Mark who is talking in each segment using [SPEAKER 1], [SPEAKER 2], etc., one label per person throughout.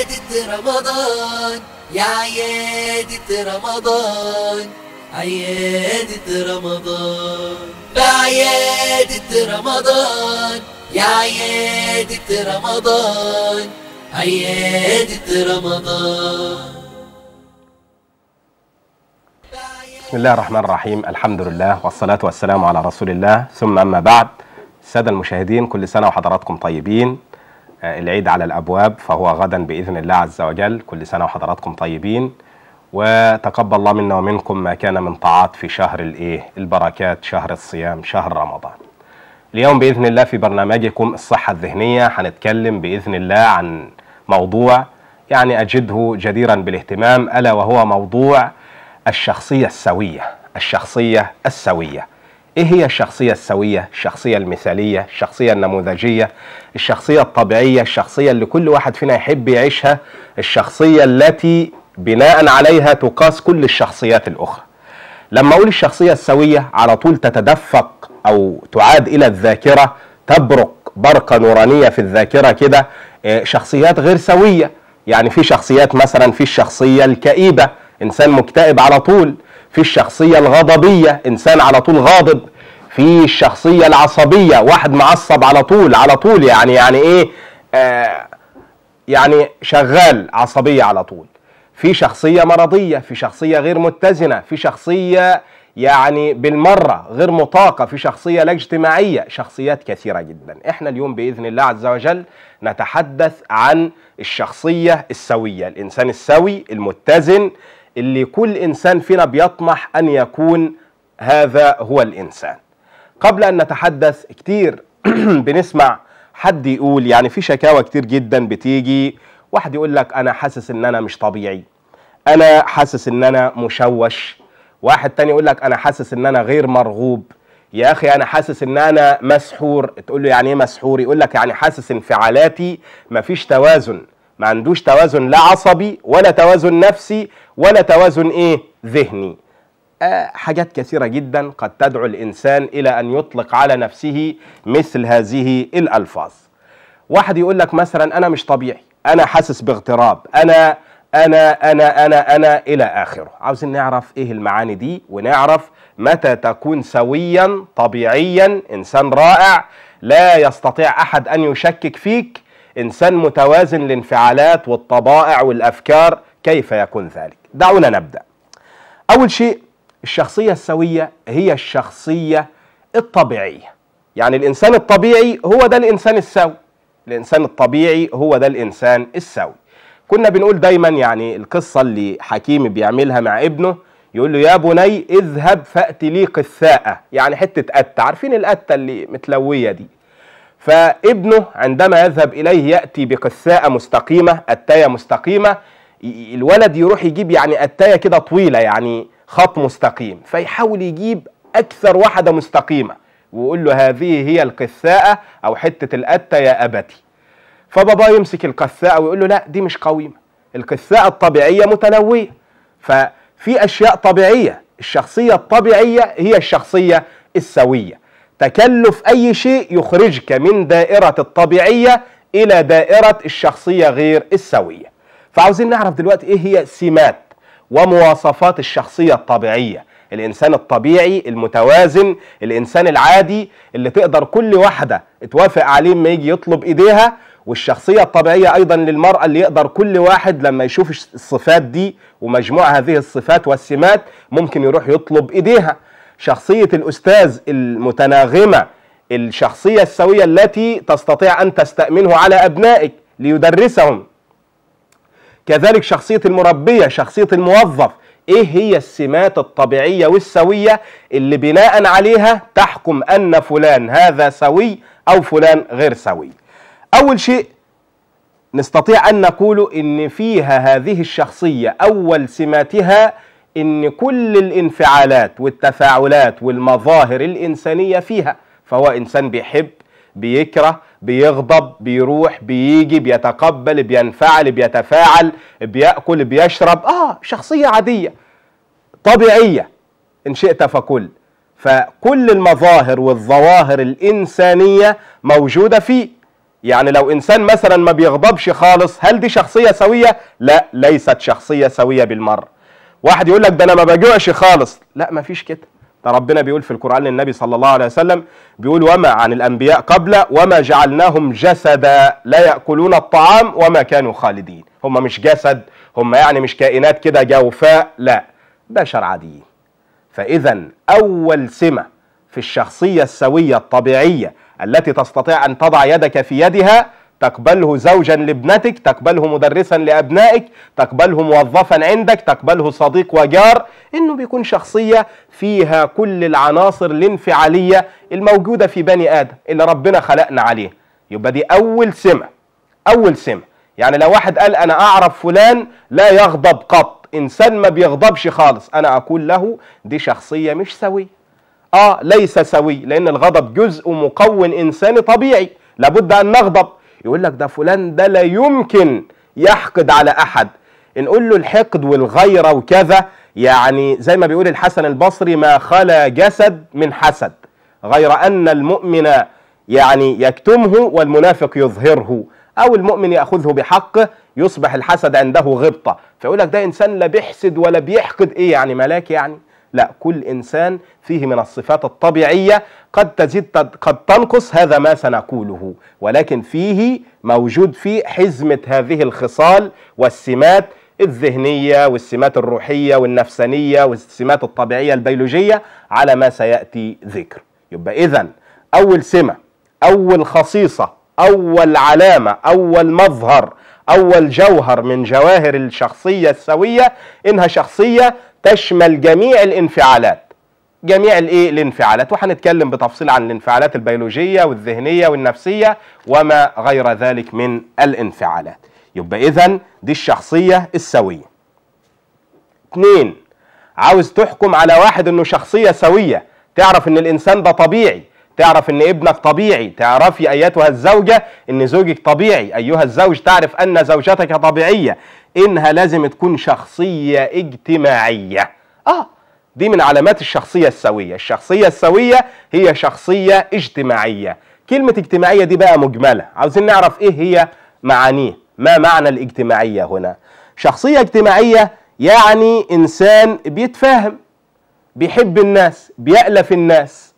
[SPEAKER 1] عيدة رمضان يا عيدة رمضان عيادة رمضان بعيادة رمضان
[SPEAKER 2] يا عيادة
[SPEAKER 1] رمضان عيادة رمضان
[SPEAKER 2] بسم الله الرحمن الرحيم الحمد لله والصلاة والسلام على رسول الله ثم أما بعد السادة المشاهدين كل سنة وحضراتكم طيبين العيد على الأبواب فهو غدا بإذن الله عز وجل كل سنة وحضراتكم طيبين وتقبل الله منا ومنكم ما كان من طاعات في شهر الايه البركات شهر الصيام شهر رمضان اليوم باذن الله في برنامجكم الصحه الذهنيه هنتكلم باذن الله عن موضوع يعني اجده جديرا بالاهتمام الا وهو موضوع الشخصيه السويه الشخصيه السويه ايه هي الشخصية السوية الشخصية المثالية الشخصية النموذجية الشخصية الطبيعية الشخصية اللي كل واحد فينا يحب يعيشها الشخصية التي بناء عليها تقاس كل الشخصيات الأخرى لما أقول الشخصية السوية على طول تتدفق أو تعاد إلى الذاكرة تبرق برقة نورانية في الذاكرة كده آه، شخصيات غير سوية يعني في شخصيات مثلا في الشخصية الكئيبة إنسان مكتئب على طول في الشخصية الغضبية إنسان على طول غاضب في الشخصية العصبية واحد معصب على طول على طول يعني يعني إيه آه يعني شغال عصبية على طول في شخصية مرضية في شخصية غير متزنة في شخصية يعني بالمرة غير مطاقة في شخصية لا اجتماعية شخصيات كثيرة جدا احنا اليوم بإذن الله عز وجل نتحدث عن الشخصية السوية الإنسان السوي المتزن اللي كل انسان فينا بيطمح ان يكون هذا هو الانسان قبل ان نتحدث كتير بنسمع حد يقول يعني في شكاوى كتير جدا بتيجي واحد يقول لك انا حاسس ان انا مش طبيعي انا حاسس ان انا مشوش واحد تاني يقول لك انا حاسس ان انا غير مرغوب يا اخي انا حاسس ان انا مسحور تقول له يعني ايه مسحور يقول لك يعني حاسس انفعالاتي مفيش توازن ما عندوش توازن لا عصبي ولا توازن نفسي ولا توازن ايه ذهني آه حاجات كثيرة جدا قد تدعو الإنسان إلى أن يطلق على نفسه مثل هذه الألفاظ واحد يقول لك مثلا أنا مش طبيعي أنا حاسس باغتراب أنا أنا أنا أنا أنا إلى آخره عاوزين نعرف إيه المعاني دي ونعرف متى تكون سويا طبيعيا إنسان رائع لا يستطيع أحد أن يشكك فيك إنسان متوازن الانفعالات والطبائع والأفكار كيف يكون ذلك دعونا نبدا اول شيء الشخصيه السويه هي الشخصيه الطبيعيه يعني الانسان الطبيعي هو ده الانسان السوي الانسان الطبيعي هو ده الانسان السوي كنا بنقول دايما يعني القصه اللي حكيم بيعملها مع ابنه يقول له يا بني اذهب فات لي قثاءه يعني حته قته عارفين القته اللي متلويه دي فابنه عندما يذهب اليه ياتي بقثاءه مستقيمه قتايه مستقيمه الولد يروح يجيب يعني أتاية كده طويلة يعني خط مستقيم فيحاول يجيب أكثر واحدة مستقيمة ويقول له هذه هي القثاءة أو حتة الأتة يا أبتي فبابا يمسك القثاءة ويقول له لا دي مش قويمة القثاءة الطبيعية متنوية ففي أشياء طبيعية الشخصية الطبيعية هي الشخصية السوية تكلف أي شيء يخرجك من دائرة الطبيعية إلى دائرة الشخصية غير السوية فعاوزين نعرف دلوقتي ايه هي سمات ومواصفات الشخصيه الطبيعيه الانسان الطبيعي المتوازن الانسان العادي اللي تقدر كل واحده توافق عليه ما يجي يطلب ايديها والشخصيه الطبيعيه ايضا للمراه اللي يقدر كل واحد لما يشوف الصفات دي ومجموع هذه الصفات والسمات ممكن يروح يطلب ايديها شخصيه الاستاذ المتناغمه الشخصيه السويه التي تستطيع ان تستامنه على ابنائك ليدرسهم كذلك شخصية المربية شخصية الموظف ايه هي السمات الطبيعية والسوية اللي بناء عليها تحكم ان فلان هذا سوي او فلان غير سوي اول شيء نستطيع ان نقول ان فيها هذه الشخصية اول سماتها ان كل الانفعالات والتفاعلات والمظاهر الانسانية فيها فهو انسان بيحب بيكره بيغضب بيروح بيجي بيتقبل بينفعل بيتفاعل بياكل بيشرب اه شخصيه عاديه طبيعيه ان شئت فكل فكل المظاهر والظواهر الانسانيه موجوده فيه يعني لو انسان مثلا ما بيغضبش خالص هل دي شخصيه سويه لا ليست شخصيه سويه بالمره واحد يقول لك ده انا ما بجوعش خالص لا ما فيش كده ده ربنا بيقول في القرآن للنبي صلى الله عليه وسلم بيقول وما عن الأنبياء قبل وما جعلناهم جسدا لا يأكلون الطعام وما كانوا خالدين هم مش جسد هم يعني مش كائنات كده جوفاء لا بشر عاديين فإذا أول سمة في الشخصية السوية الطبيعية التي تستطيع أن تضع يدك في يدها تقبله زوجا لابنتك تقبله مدرسا لابنائك تقبله موظفا عندك تقبله صديق وجار انه بيكون شخصيه فيها كل العناصر الانفعاليه الموجوده في بني ادم اللي ربنا خلقنا عليه يبقى دي اول سمه اول سمه يعني لو واحد قال انا اعرف فلان لا يغضب قط انسان ما بيغضبش خالص انا اقول له دي شخصيه مش سويه اه ليس سوي لان الغضب جزء مكون انساني طبيعي لابد ان نغضب يقول لك ده فلان ده لا يمكن يحقد على احد نقول له الحقد والغيره وكذا يعني زي ما بيقول الحسن البصري ما خلا جسد من حسد غير ان المؤمن يعني يكتمه والمنافق يظهره او المؤمن ياخذه بحقه يصبح الحسد عنده غبطه فيقول لك ده انسان لا بيحسد ولا بيحقد ايه يعني ملاك يعني لا كل انسان فيه من الصفات الطبيعيه قد تزيد قد تنقص هذا ما سنقوله ولكن فيه موجود فيه حزمه هذه الخصال والسمات الذهنيه والسمات الروحيه والنفسانيه والسمات الطبيعيه البيولوجيه على ما سياتي ذكر يبقى اذا اول سمه اول خصيصه اول علامه اول مظهر أول جوهر من جواهر الشخصية السوية إنها شخصية تشمل جميع الانفعالات جميع الايه الانفعالات وهنتكلم بتفصيل عن الانفعالات البيولوجيه والذهنيه والنفسيه وما غير ذلك من الانفعالات يبقى اذا دي الشخصيه السويه اتنين عاوز تحكم على واحد انه شخصيه سويه تعرف ان الانسان ده طبيعي تعرف ان ابنك طبيعي تعرفي ايتها الزوجة ان زوجك طبيعي ايها الزوج تعرف ان زوجتك طبيعية انها لازم تكون شخصية اجتماعية اه دي من علامات الشخصية السوية الشخصية السوية هي شخصية اجتماعية كلمة اجتماعية دي بقى مجملة عاوزين نعرف ايه هي معانيه ما معنى الاجتماعية هنا شخصية اجتماعية يعني انسان بيتفاهم بيحب الناس بيألف الناس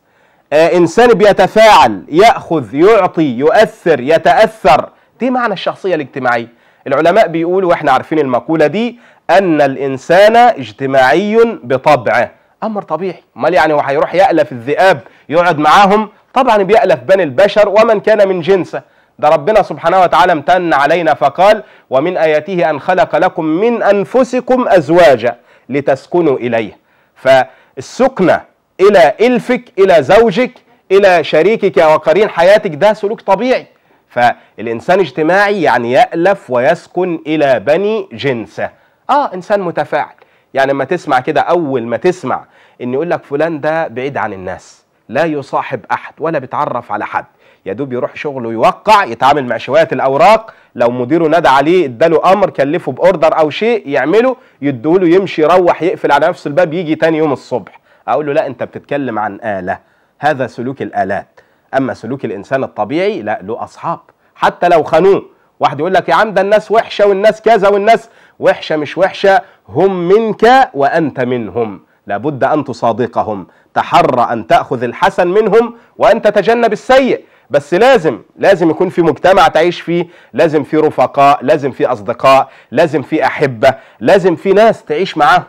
[SPEAKER 2] آه، انسان بيتفاعل ياخذ يعطي يؤثر يتاثر دي معنى الشخصيه الاجتماعيه العلماء بيقولوا واحنا عارفين المقوله دي ان الانسان اجتماعي بطبعه امر طبيعي امال يعني وهيروح يالف الذئاب يقعد معاهم طبعا بيالف بني البشر ومن كان من جنسه ده ربنا سبحانه وتعالى امتن علينا فقال ومن اياته ان خلق لكم من انفسكم ازواجا لتسكنوا اليه فالسكنه الى الفك الى زوجك الى شريكك وقرين حياتك ده سلوك طبيعي فالانسان اجتماعي يعني يالف ويسكن الى بني جنسه اه انسان متفاعل يعني لما تسمع كده اول ما تسمع ان يقول لك فلان ده بعيد عن الناس لا يصاحب احد ولا بيتعرف على حد يا دوب يروح شغله يوقع يتعامل مع شويه الاوراق لو مديره نادى عليه اداله امر كلفه باوردر او شيء يعمله يديهوله يمشي يروح يقفل على نفسه الباب يجي تاني يوم الصبح اقول له لا انت بتتكلم عن اله هذا سلوك الالات اما سلوك الانسان الطبيعي لا له اصحاب حتى لو خانوه واحد يقول لك يا عم ده الناس وحشه والناس كذا والناس وحشه مش وحشه هم منك وانت منهم لابد ان تصادقهم تحرى ان تاخذ الحسن منهم وان تتجنب السيء بس لازم لازم يكون في مجتمع تعيش فيه لازم في رفقاء لازم في اصدقاء لازم في احبه لازم في ناس تعيش معاهم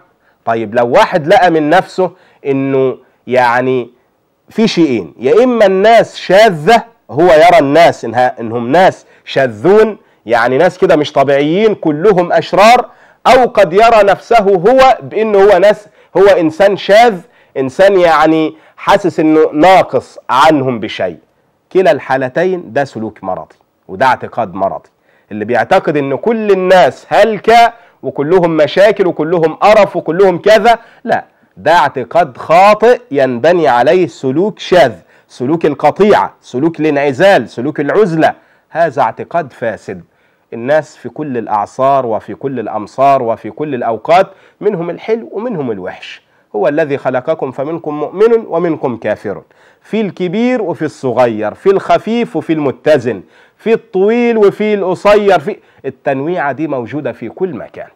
[SPEAKER 2] طيب لو واحد لقى من نفسه انه يعني في شيئين يا اما الناس شاذه هو يرى الناس انها انهم ناس شاذون يعني ناس كده مش طبيعيين كلهم اشرار او قد يرى نفسه هو بانه هو ناس هو انسان شاذ انسان يعني حاسس انه ناقص عنهم بشيء كلا الحالتين ده سلوك مرضي وده اعتقاد مرضي اللي بيعتقد ان كل الناس هلكه وكلهم مشاكل وكلهم قرف وكلهم كذا لا ده اعتقاد خاطئ ينبني عليه سلوك شاذ سلوك القطيعة سلوك الانعزال سلوك العزلة هذا اعتقاد فاسد الناس في كل الأعصار وفي كل الأمصار وفي كل الأوقات منهم الحلو ومنهم الوحش هو الذي خلقكم فمنكم مؤمن ومنكم كافر في الكبير وفي الصغير في الخفيف وفي المتزن في الطويل وفي القصير في التنويعة دي موجودة في كل مكان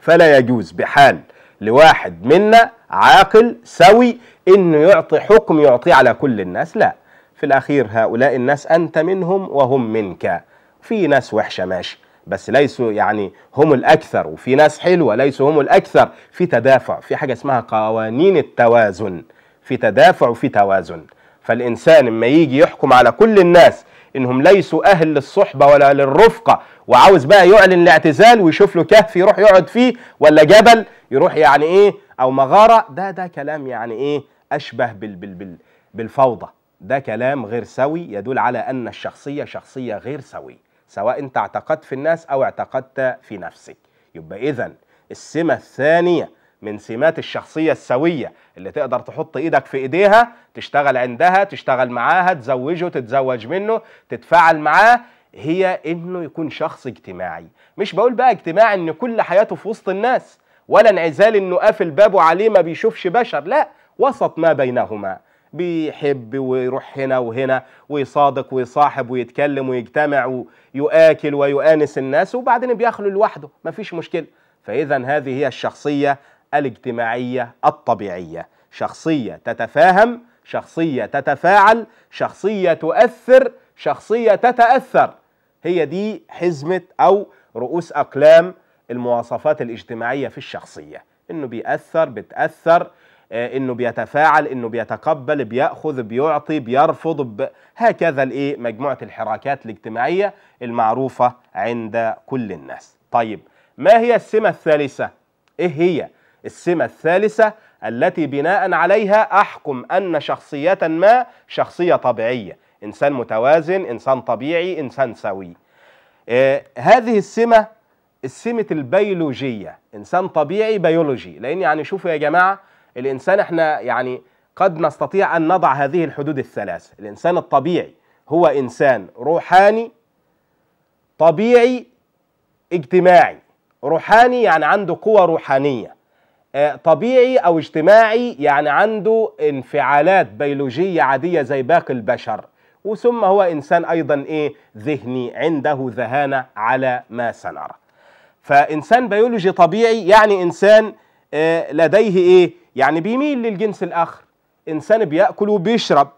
[SPEAKER 2] فلا يجوز بحال لواحد منا عاقل سوي انه يعطي حكم يعطيه على كل الناس لا في الاخير هؤلاء الناس انت منهم وهم منك في ناس وحشه ماشي بس ليسوا يعني هم الاكثر وفي ناس حلوه ليسوا هم الاكثر في تدافع في حاجه اسمها قوانين التوازن في تدافع وفي توازن فالانسان اما يجي يحكم على كل الناس انهم ليسوا اهل للصحبه ولا للرفقه وعاوز بقى يعلن الاعتزال ويشوف له كهف يروح يقعد فيه ولا جبل يروح يعني ايه او مغاره ده ده كلام يعني ايه اشبه بال بال بال بالفوضى ده كلام غير سوي يدل على ان الشخصيه شخصيه غير سويه سواء انت اعتقدت في الناس او اعتقدت في نفسك يبقى اذا السمه الثانيه من سمات الشخصية السوية اللي تقدر تحط ايدك في ايديها تشتغل عندها تشتغل معاها تزوجه تتزوج منه تتفاعل معاه هي انه يكون شخص اجتماعي مش بقول بقى اجتماعي ان كل حياته في وسط الناس ولا انعزال انه قافل بابه عليه ما بيشوفش بشر لا وسط ما بينهما بيحب ويروح هنا وهنا ويصادق ويصاحب ويتكلم ويجتمع ويؤاكل ويؤانس الناس وبعدين بيخلو لوحده مفيش مشكله فاذا هذه هي الشخصيه الاجتماعية الطبيعية شخصية تتفاهم شخصية تتفاعل شخصية تؤثر شخصية تتأثر هي دي حزمة أو رؤوس أقلام المواصفات الاجتماعية في الشخصية إنه بيأثر بتأثر آه، انه بيتفاعل انه بيتقبل بياخذ بيعطي بيرفض ب... هكذا الايه مجموعه الحراكات الاجتماعيه المعروفه عند كل الناس طيب ما هي السمه الثالثه ايه هي السمة الثالثة التي بناء عليها أحكم أن شخصية ما شخصية طبيعية إنسان متوازن إنسان طبيعي إنسان سوي آه هذه السمة السمة البيولوجية إنسان طبيعي بيولوجي لأن يعني شوفوا يا جماعة الإنسان إحنا يعني قد نستطيع أن نضع هذه الحدود الثلاثة الإنسان الطبيعي هو إنسان روحاني طبيعي اجتماعي روحاني يعني عنده قوة روحانية آه، طبيعي او اجتماعي يعني عنده انفعالات بيولوجيه عاديه زي باقي البشر وثم هو انسان ايضا ايه ذهني عنده ذهانه على ما سنرى فانسان بيولوجي طبيعي يعني انسان آه، لديه ايه يعني بيميل للجنس الاخر انسان بياكل وبيشرب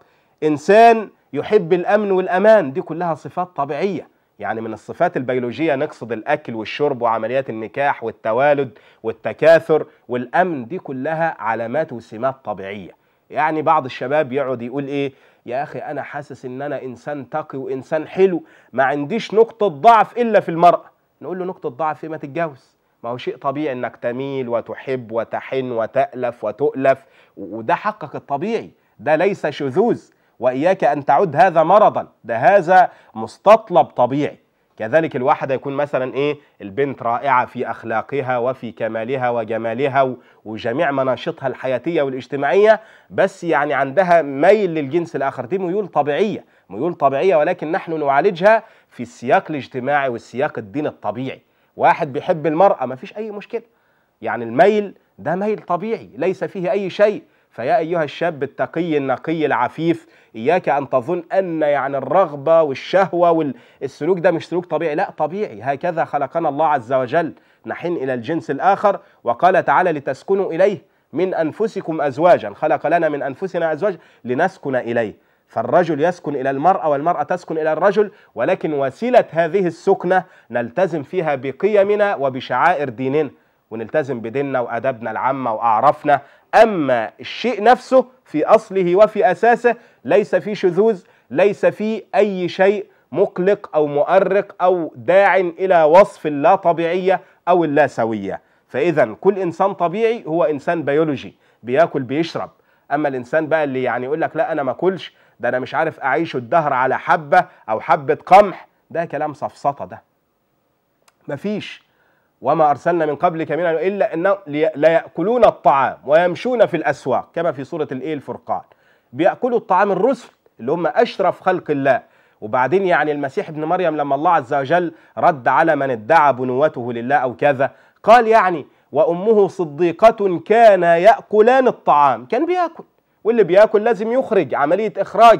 [SPEAKER 2] انسان يحب الامن والامان دي كلها صفات طبيعيه يعني من الصفات البيولوجية نقصد الأكل والشرب وعمليات النكاح والتوالد والتكاثر والأمن دي كلها علامات وسمات طبيعية يعني بعض الشباب يقعد يقول إيه يا أخي أنا حاسس إن أنا إنسان تقي وإنسان حلو ما عنديش نقطة ضعف إلا في المرأة نقول له نقطة ضعف إيه؟ ما تتجوز ما هو شيء طبيعي انك تميل وتحب وتحن وتألف وتؤلف وده حقك الطبيعي ده ليس شذوذ وإياك أن تعد هذا مرضا ده هذا مستطلب طبيعي كذلك الواحد يكون مثلا ايه البنت رائعه في اخلاقها وفي كمالها وجمالها وجميع مناشطها الحياتيه والاجتماعيه بس يعني عندها ميل للجنس الاخر دي ميول طبيعيه ميول طبيعيه ولكن نحن نعالجها في السياق الاجتماعي والسياق الديني الطبيعي واحد بيحب المراه ما فيش اي مشكله يعني الميل ده ميل طبيعي ليس فيه اي شيء فيا أيها الشاب التقي النقي العفيف إياك أن تظن أن يعني الرغبة والشهوة والسلوك ده مش سلوك طبيعي لا طبيعي هكذا خلقنا الله عز وجل نحن إلى الجنس الآخر وقال تعالى لتسكنوا إليه من أنفسكم أزواجا خلق لنا من أنفسنا أزواج لنسكن إليه فالرجل يسكن إلى المرأة والمرأة تسكن إلى الرجل ولكن وسيلة هذه السكنة نلتزم فيها بقيمنا وبشعائر ديننا ونلتزم بديننا وادبنا العامه واعرافنا اما الشيء نفسه في اصله وفي اساسه ليس فيه شذوذ ليس فيه اي شيء مقلق او مؤرق او داع الى وصف اللا طبيعيه او اللا سويه فاذا كل انسان طبيعي هو انسان بيولوجي بياكل بيشرب اما الانسان بقى اللي يعني يقول لك لا انا ما اكلش ده انا مش عارف اعيش الدهر على حبه او حبه قمح ده كلام سفسطه ده مفيش وما أرسلنا من قبلك من إلا أنهم لا يأكلون الطعام ويمشون في الأسواق كما في سورة الإيه الفرقان بيأكلوا الطعام الرسل اللي هم أشرف خلق الله وبعدين يعني المسيح ابن مريم لما الله عز وجل رد على من ادعى بنوته لله أو كذا قال يعني وأمه صديقة كان يأكلان الطعام كان بيأكل واللي بيأكل لازم يخرج عملية إخراج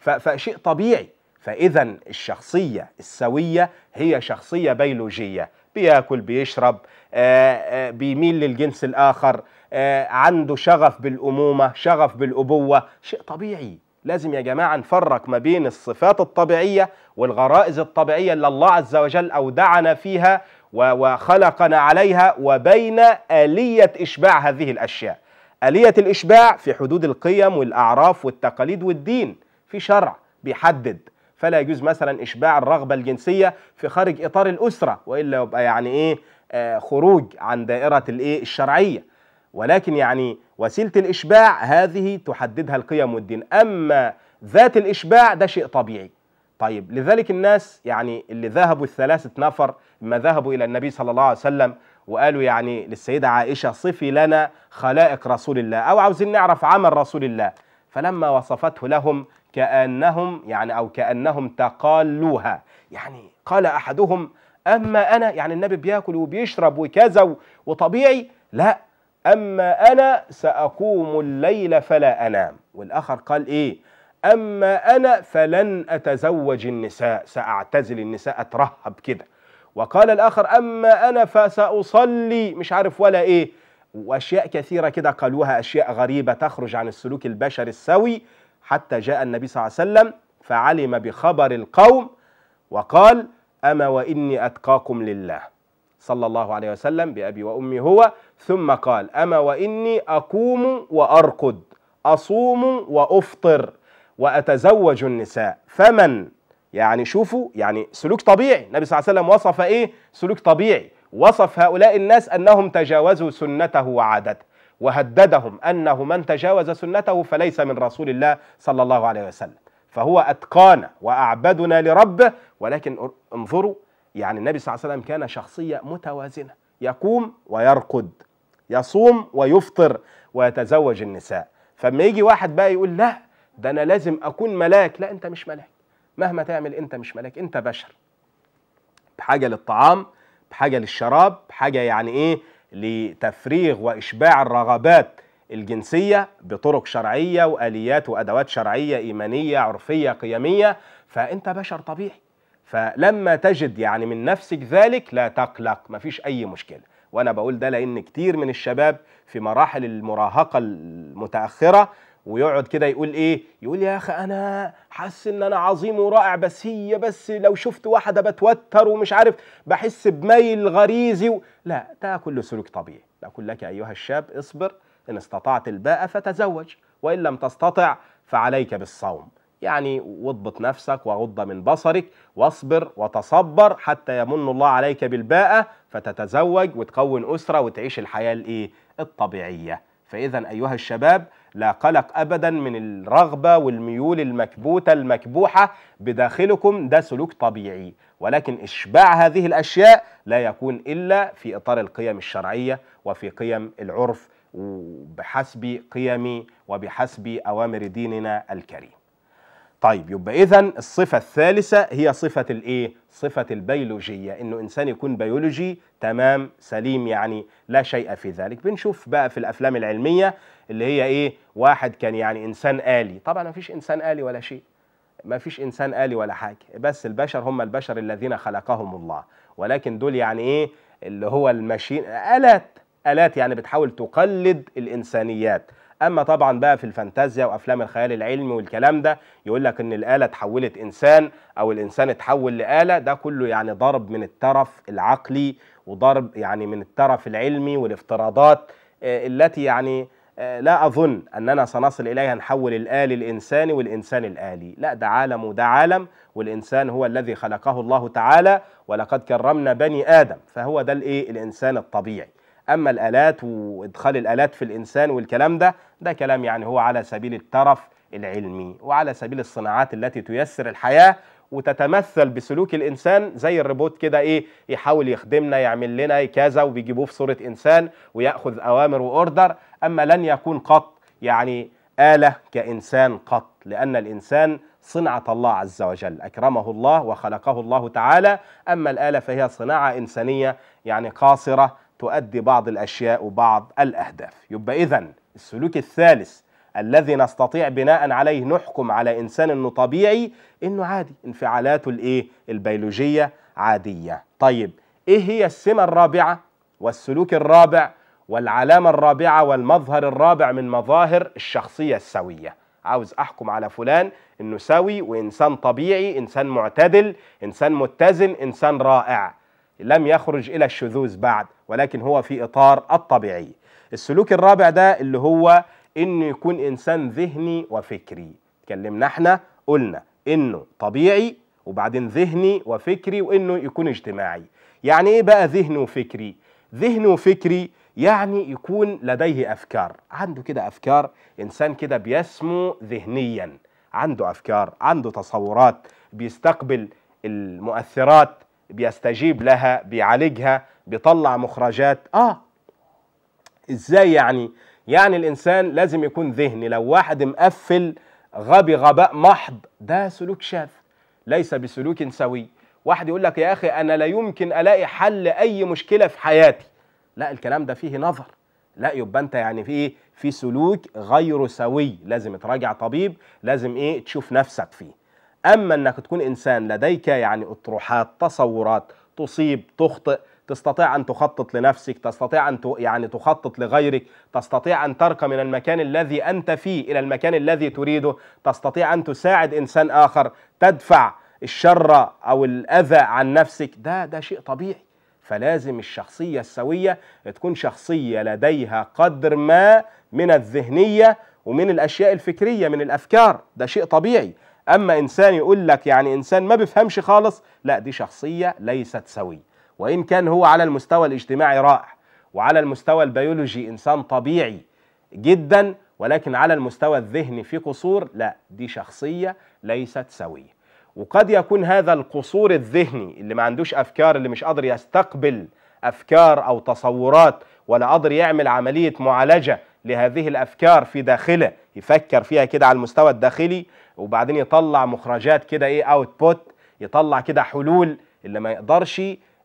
[SPEAKER 2] فشيء طبيعي فإذا الشخصية السوية هي شخصية بيولوجية بياكل بيشرب آه، آه، بيميل للجنس الآخر آه، عنده شغف بالأمومة شغف بالأبوة شيء طبيعي لازم يا جماعة نفرق ما بين الصفات الطبيعية والغرائز الطبيعية اللي الله عز وجل أودعنا فيها وخلقنا عليها وبين آلية إشباع هذه الأشياء آلية الإشباع في حدود القيم والأعراف والتقاليد والدين في شرع بيحدد فلا يجوز مثلا إشباع الرغبة الجنسية في خارج إطار الأسرة وإلا يبقى يعني إيه آه، خروج عن دائرة الإيه الشرعية ولكن يعني وسيلة الإشباع هذه تحددها القيم والدين أما ذات الإشباع ده شيء طبيعي طيب لذلك الناس يعني اللي ذهبوا الثلاثة نفر ما ذهبوا إلى النبي صلى الله عليه وسلم وقالوا يعني للسيدة عائشة صفي لنا خلائق رسول الله أو عاوزين نعرف عمل رسول الله فلما وصفته لهم كأنهم يعني أو كأنهم تقالوها يعني قال أحدهم أما أنا يعني النبي بياكل وبيشرب وكذا وطبيعي لا أما أنا سأقوم الليل فلا أنام والآخر قال إيه أما أنا فلن أتزوج النساء سأعتزل النساء أترهب كده وقال الآخر أما أنا فسأصلي مش عارف ولا إيه وأشياء كثيرة كده قالوها أشياء غريبة تخرج عن السلوك البشري السوي حتى جاء النبي صلى الله عليه وسلم فعلم بخبر القوم وقال أما وإني أتقاكم لله صلى الله عليه وسلم بأبي وأمي هو ثم قال أما وإني أقوم وأرقد أصوم وأفطر وأتزوج النساء فمن يعني شوفوا يعني سلوك طبيعي النبي صلى الله عليه وسلم وصف إيه سلوك طبيعي وصف هؤلاء الناس أنهم تجاوزوا سنته وعادته وهددهم أنه من تجاوز سنته فليس من رسول الله صلى الله عليه وسلم فهو أتقانا وأعبدنا لربه ولكن انظروا يعني النبي صلى الله عليه وسلم كان شخصية متوازنة يقوم ويرقد يصوم ويفطر ويتزوج النساء فما يجي واحد بقى يقول لا ده أنا لازم أكون ملاك لا أنت مش ملاك مهما تعمل أنت مش ملاك أنت بشر بحاجة للطعام بحاجة للشراب بحاجة يعني إيه لتفريغ وإشباع الرغبات الجنسية بطرق شرعية وآليات وأدوات شرعية إيمانية عرفية قيمية فأنت بشر طبيعي فلما تجد يعني من نفسك ذلك لا تقلق مفيش أي مشكلة وأنا بقول ده لأن كتير من الشباب في مراحل المراهقة المتأخرة ويقعد كده يقول ايه يقول يا اخي انا حاسس ان انا عظيم ورائع بس هي بس لو شفت واحده بتوتر ومش عارف بحس بميل غريزي و... لا ده كله سلوك طبيعي بقول لك ايها الشاب اصبر ان استطعت الباء فتزوج وان لم تستطع فعليك بالصوم يعني واضبط نفسك وغض من بصرك واصبر وتصبر حتى يمن الله عليك بالباءة فتتزوج وتكون أسرة وتعيش الحياة الإيه؟ الطبيعية فإذا أيها الشباب لا قلق أبدا من الرغبة والميول المكبوتة المكبوحة بداخلكم ده سلوك طبيعي ولكن إشباع هذه الأشياء لا يكون إلا في إطار القيم الشرعية وفي قيم العرف وبحسب قيم وبحسب أوامر ديننا الكريم طيب يبقى اذا الصفه الثالثه هي صفه الايه صفه البيولوجيه انه انسان يكون بيولوجي تمام سليم يعني لا شيء في ذلك بنشوف بقى في الافلام العلميه اللي هي ايه واحد كان يعني انسان الي طبعا ما فيش انسان الي ولا شيء ما فيش انسان الي ولا حاجه بس البشر هم البشر الذين خلقهم الله ولكن دول يعني ايه اللي هو المشين الات الات يعني بتحاول تقلد الانسانيات اما طبعا بقى في الفانتازيا وافلام الخيال العلمي والكلام ده يقول لك ان الاله تحولت انسان او الانسان اتحول لاله ده كله يعني ضرب من الترف العقلي وضرب يعني من الترف العلمي والافتراضات آه، التي يعني آه، لا أظن أننا سنصل إليها نحول الآلي الإنساني والإنسان الآلي لا ده عالم وده عالم والإنسان هو الذي خلقه الله تعالى ولقد كرمنا بني آدم فهو ده الإيه الإنسان الطبيعي اما الالات وادخال الالات في الانسان والكلام ده ده كلام يعني هو على سبيل الترف العلمي وعلى سبيل الصناعات التي تيسر الحياه وتتمثل بسلوك الانسان زي الروبوت كده ايه يحاول يخدمنا يعمل لنا كذا وبيجيبوه في صوره انسان وياخذ اوامر واوردر اما لن يكون قط يعني آلة كإنسان قط لأن الإنسان صنعة الله عز وجل أكرمه الله وخلقه الله تعالى أما الآلة فهي صناعة إنسانية يعني قاصرة تؤدي بعض الأشياء وبعض الأهداف يبقى إذا السلوك الثالث الذي نستطيع بناء عليه نحكم على إنسان أنه طبيعي أنه عادي انفعالاته الإيه؟ البيولوجية عادية طيب إيه هي السمة الرابعة والسلوك الرابع والعلامة الرابعة والمظهر الرابع من مظاهر الشخصية السوية عاوز أحكم على فلان أنه سوي وإنسان طبيعي إنسان معتدل إنسان متزن إنسان رائع لم يخرج إلى الشذوذ بعد ولكن هو في اطار الطبيعي السلوك الرابع ده اللي هو انه يكون انسان ذهني وفكري اتكلمنا احنا قلنا انه طبيعي وبعدين ذهني وفكري وانه يكون اجتماعي يعني ايه بقى ذهن وفكري ذهن وفكري يعني يكون لديه افكار عنده كده افكار انسان كده بيسمو ذهنيا عنده افكار عنده تصورات بيستقبل المؤثرات بيستجيب لها بيعالجها بيطلع مخرجات اه ازاي يعني يعني الانسان لازم يكون ذهني لو واحد مقفل غبي غباء محض ده سلوك شاذ ليس بسلوك سوي واحد يقول لك يا اخي انا لا يمكن الاقي حل اي مشكله في حياتي لا الكلام ده فيه نظر لا يبقى انت يعني في ايه في سلوك غير سوي لازم تراجع طبيب لازم ايه تشوف نفسك فيه اما انك تكون انسان لديك يعني اطروحات تصورات تصيب تخطئ تستطيع أن تخطط لنفسك تستطيع أن يعني تخطط لغيرك تستطيع أن ترقى من المكان الذي أنت فيه إلى المكان الذي تريده تستطيع أن تساعد إنسان آخر تدفع الشر أو الأذى عن نفسك ده ده شيء طبيعي فلازم الشخصية السوية تكون شخصية لديها قدر ما من الذهنية ومن الأشياء الفكرية من الأفكار ده شيء طبيعي أما إنسان يقول لك يعني إنسان ما بيفهمش خالص لا دي شخصية ليست سوية وإن كان هو على المستوى الاجتماعي رائع وعلى المستوى البيولوجي إنسان طبيعي جدا ولكن على المستوى الذهني في قصور لا دي شخصية ليست سوية وقد يكون هذا القصور الذهني اللي ما عندوش أفكار اللي مش قادر يستقبل أفكار أو تصورات ولا قادر يعمل عملية معالجة لهذه الأفكار في داخله يفكر فيها كده على المستوى الداخلي وبعدين يطلع مخرجات كده إيه أوتبوت يطلع كده حلول اللي ما يقدرش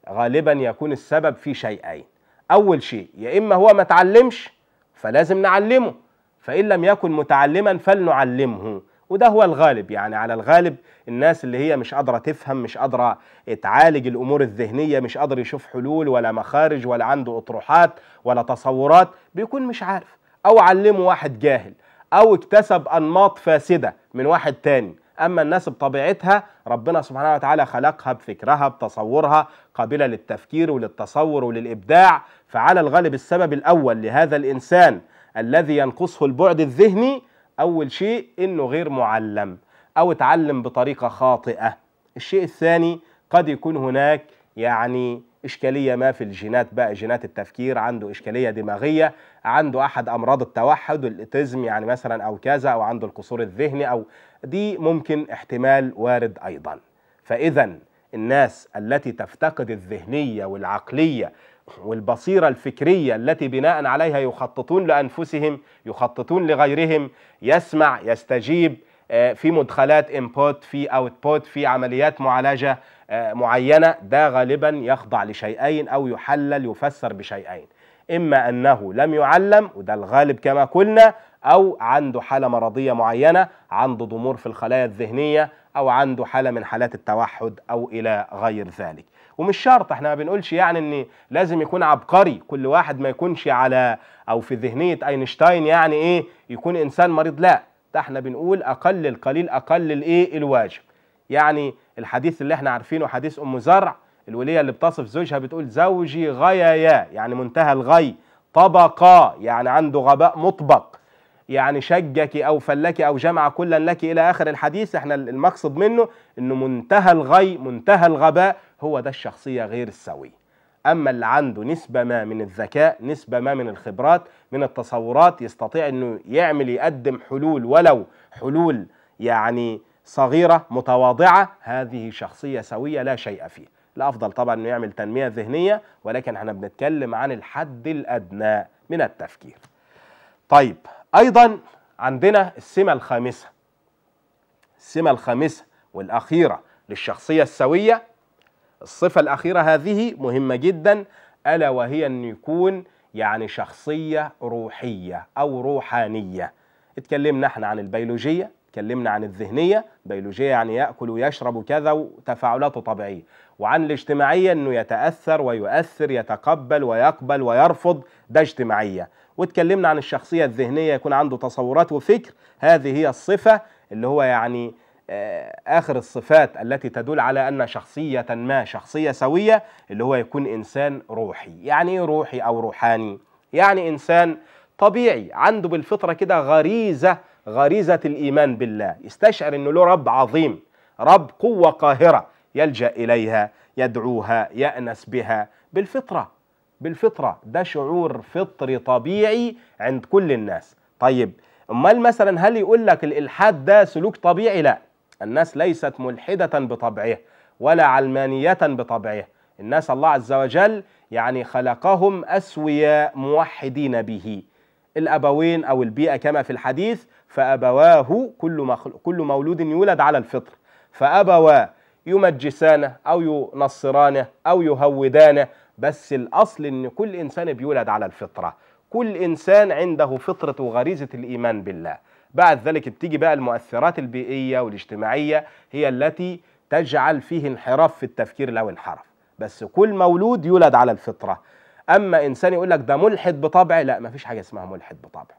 [SPEAKER 2] غالبا يكون السبب في شيئين اول شيء يا اما هو ما تعلمش فلازم نعلمه فان لم يكن متعلما فلنعلمه وده هو الغالب يعني على الغالب الناس اللي هي مش قادره تفهم مش قادره تعالج الامور الذهنيه مش قادر يشوف حلول ولا مخارج ولا عنده اطروحات ولا تصورات بيكون مش عارف او علمه واحد جاهل او اكتسب انماط فاسده من واحد تاني أما الناس بطبيعتها ربنا سبحانه وتعالى خلقها بفكرها بتصورها قابلة للتفكير وللتصور وللإبداع فعلى الغالب السبب الأول لهذا الإنسان الذي ينقصه البعد الذهني أول شيء إنه غير معلم أو اتعلم بطريقة خاطئة الشيء الثاني قد يكون هناك يعني إشكالية ما في الجينات بقى جينات التفكير عنده إشكالية دماغية عنده أحد أمراض التوحد والإتزم يعني مثلا أو كذا أو عنده القصور الذهني أو دي ممكن احتمال وارد أيضا فإذا الناس التي تفتقد الذهنية والعقلية والبصيرة الفكرية التي بناء عليها يخططون لأنفسهم يخططون لغيرهم يسمع يستجيب آه، في مدخلات انبوت في اوتبوت في عمليات معالجه آه، معينة ده غالبا يخضع لشيئين أو يحلل يفسر بشيئين إما أنه لم يعلم وده الغالب كما قلنا أو عنده حالة مرضية معينة عنده ضمور في الخلايا الذهنية أو عنده حالة من حالات التوحد أو إلى غير ذلك ومش شرط احنا ما بنقولش يعني ان لازم يكون عبقري كل واحد ما يكونش على او في ذهنيه اينشتاين يعني ايه يكون انسان مريض لا ده احنا بنقول اقل القليل اقل الايه الواجب يعني الحديث اللي احنا عارفينه حديث ام زرع الوليه اللي بتصف زوجها بتقول زوجي غيايا يعني منتهى الغي طبقا يعني عنده غباء مطبق يعني شجك او فلك او جمع كلا لك الى اخر الحديث احنا المقصد منه انه منتهى الغي منتهى الغباء هو ده الشخصيه غير السويه اما اللي عنده نسبه ما من الذكاء نسبه ما من الخبرات من التصورات يستطيع انه يعمل يقدم حلول ولو حلول يعني صغيرة متواضعة هذه شخصية سوية لا شيء فيه الأفضل طبعا أنه يعمل تنمية ذهنية ولكن احنا بنتكلم عن الحد الأدنى من التفكير طيب أيضا عندنا السمة الخامسة السمة الخامسة والأخيرة للشخصية السوية الصفة الأخيرة هذه مهمة جدا ألا وهي أن يكون يعني شخصية روحية أو روحانية اتكلمنا احنا عن البيولوجية اتكلمنا عن الذهنيه بيولوجيه يعني ياكل ويشرب كذا وتفاعلاته طبيعيه وعن الاجتماعيه انه يتاثر ويؤثر يتقبل ويقبل ويرفض ده اجتماعيه واتكلمنا عن الشخصيه الذهنيه يكون عنده تصورات وفكر هذه هي الصفه اللي هو يعني آه، اخر الصفات التي تدل على ان شخصيه ما شخصيه سويه اللي هو يكون انسان روحي يعني ايه روحي او روحاني يعني انسان طبيعي عنده بالفطره كده غريزه غريزة الإيمان بالله يستشعر أنه له رب عظيم رب قوة قاهرة يلجأ إليها يدعوها يأنس بها بالفطرة بالفطرة ده شعور فطري طبيعي عند كل الناس طيب أمال مثلا هل يقول لك الإلحاد ده سلوك طبيعي لا الناس ليست ملحدة بطبعها ولا علمانية بطبعها الناس الله عز وجل يعني خلقهم أسوياء موحدين به الأبوين أو البيئة كما في الحديث فأبواه كل مخلوق كل مولود يولد على الفطر فأبواه يمجسانه أو ينصرانه أو يهودانه بس الأصل إن كل إنسان بيولد على الفطرة كل إنسان عنده فطرة وغريزة الإيمان بالله بعد ذلك بتيجي بقى المؤثرات البيئية والاجتماعية هي التي تجعل فيه انحراف في التفكير لو انحرف بس كل مولود يولد على الفطرة أما إنسان يقول لك ده ملحد بطبع لا ما فيش حاجة اسمها ملحد بطبع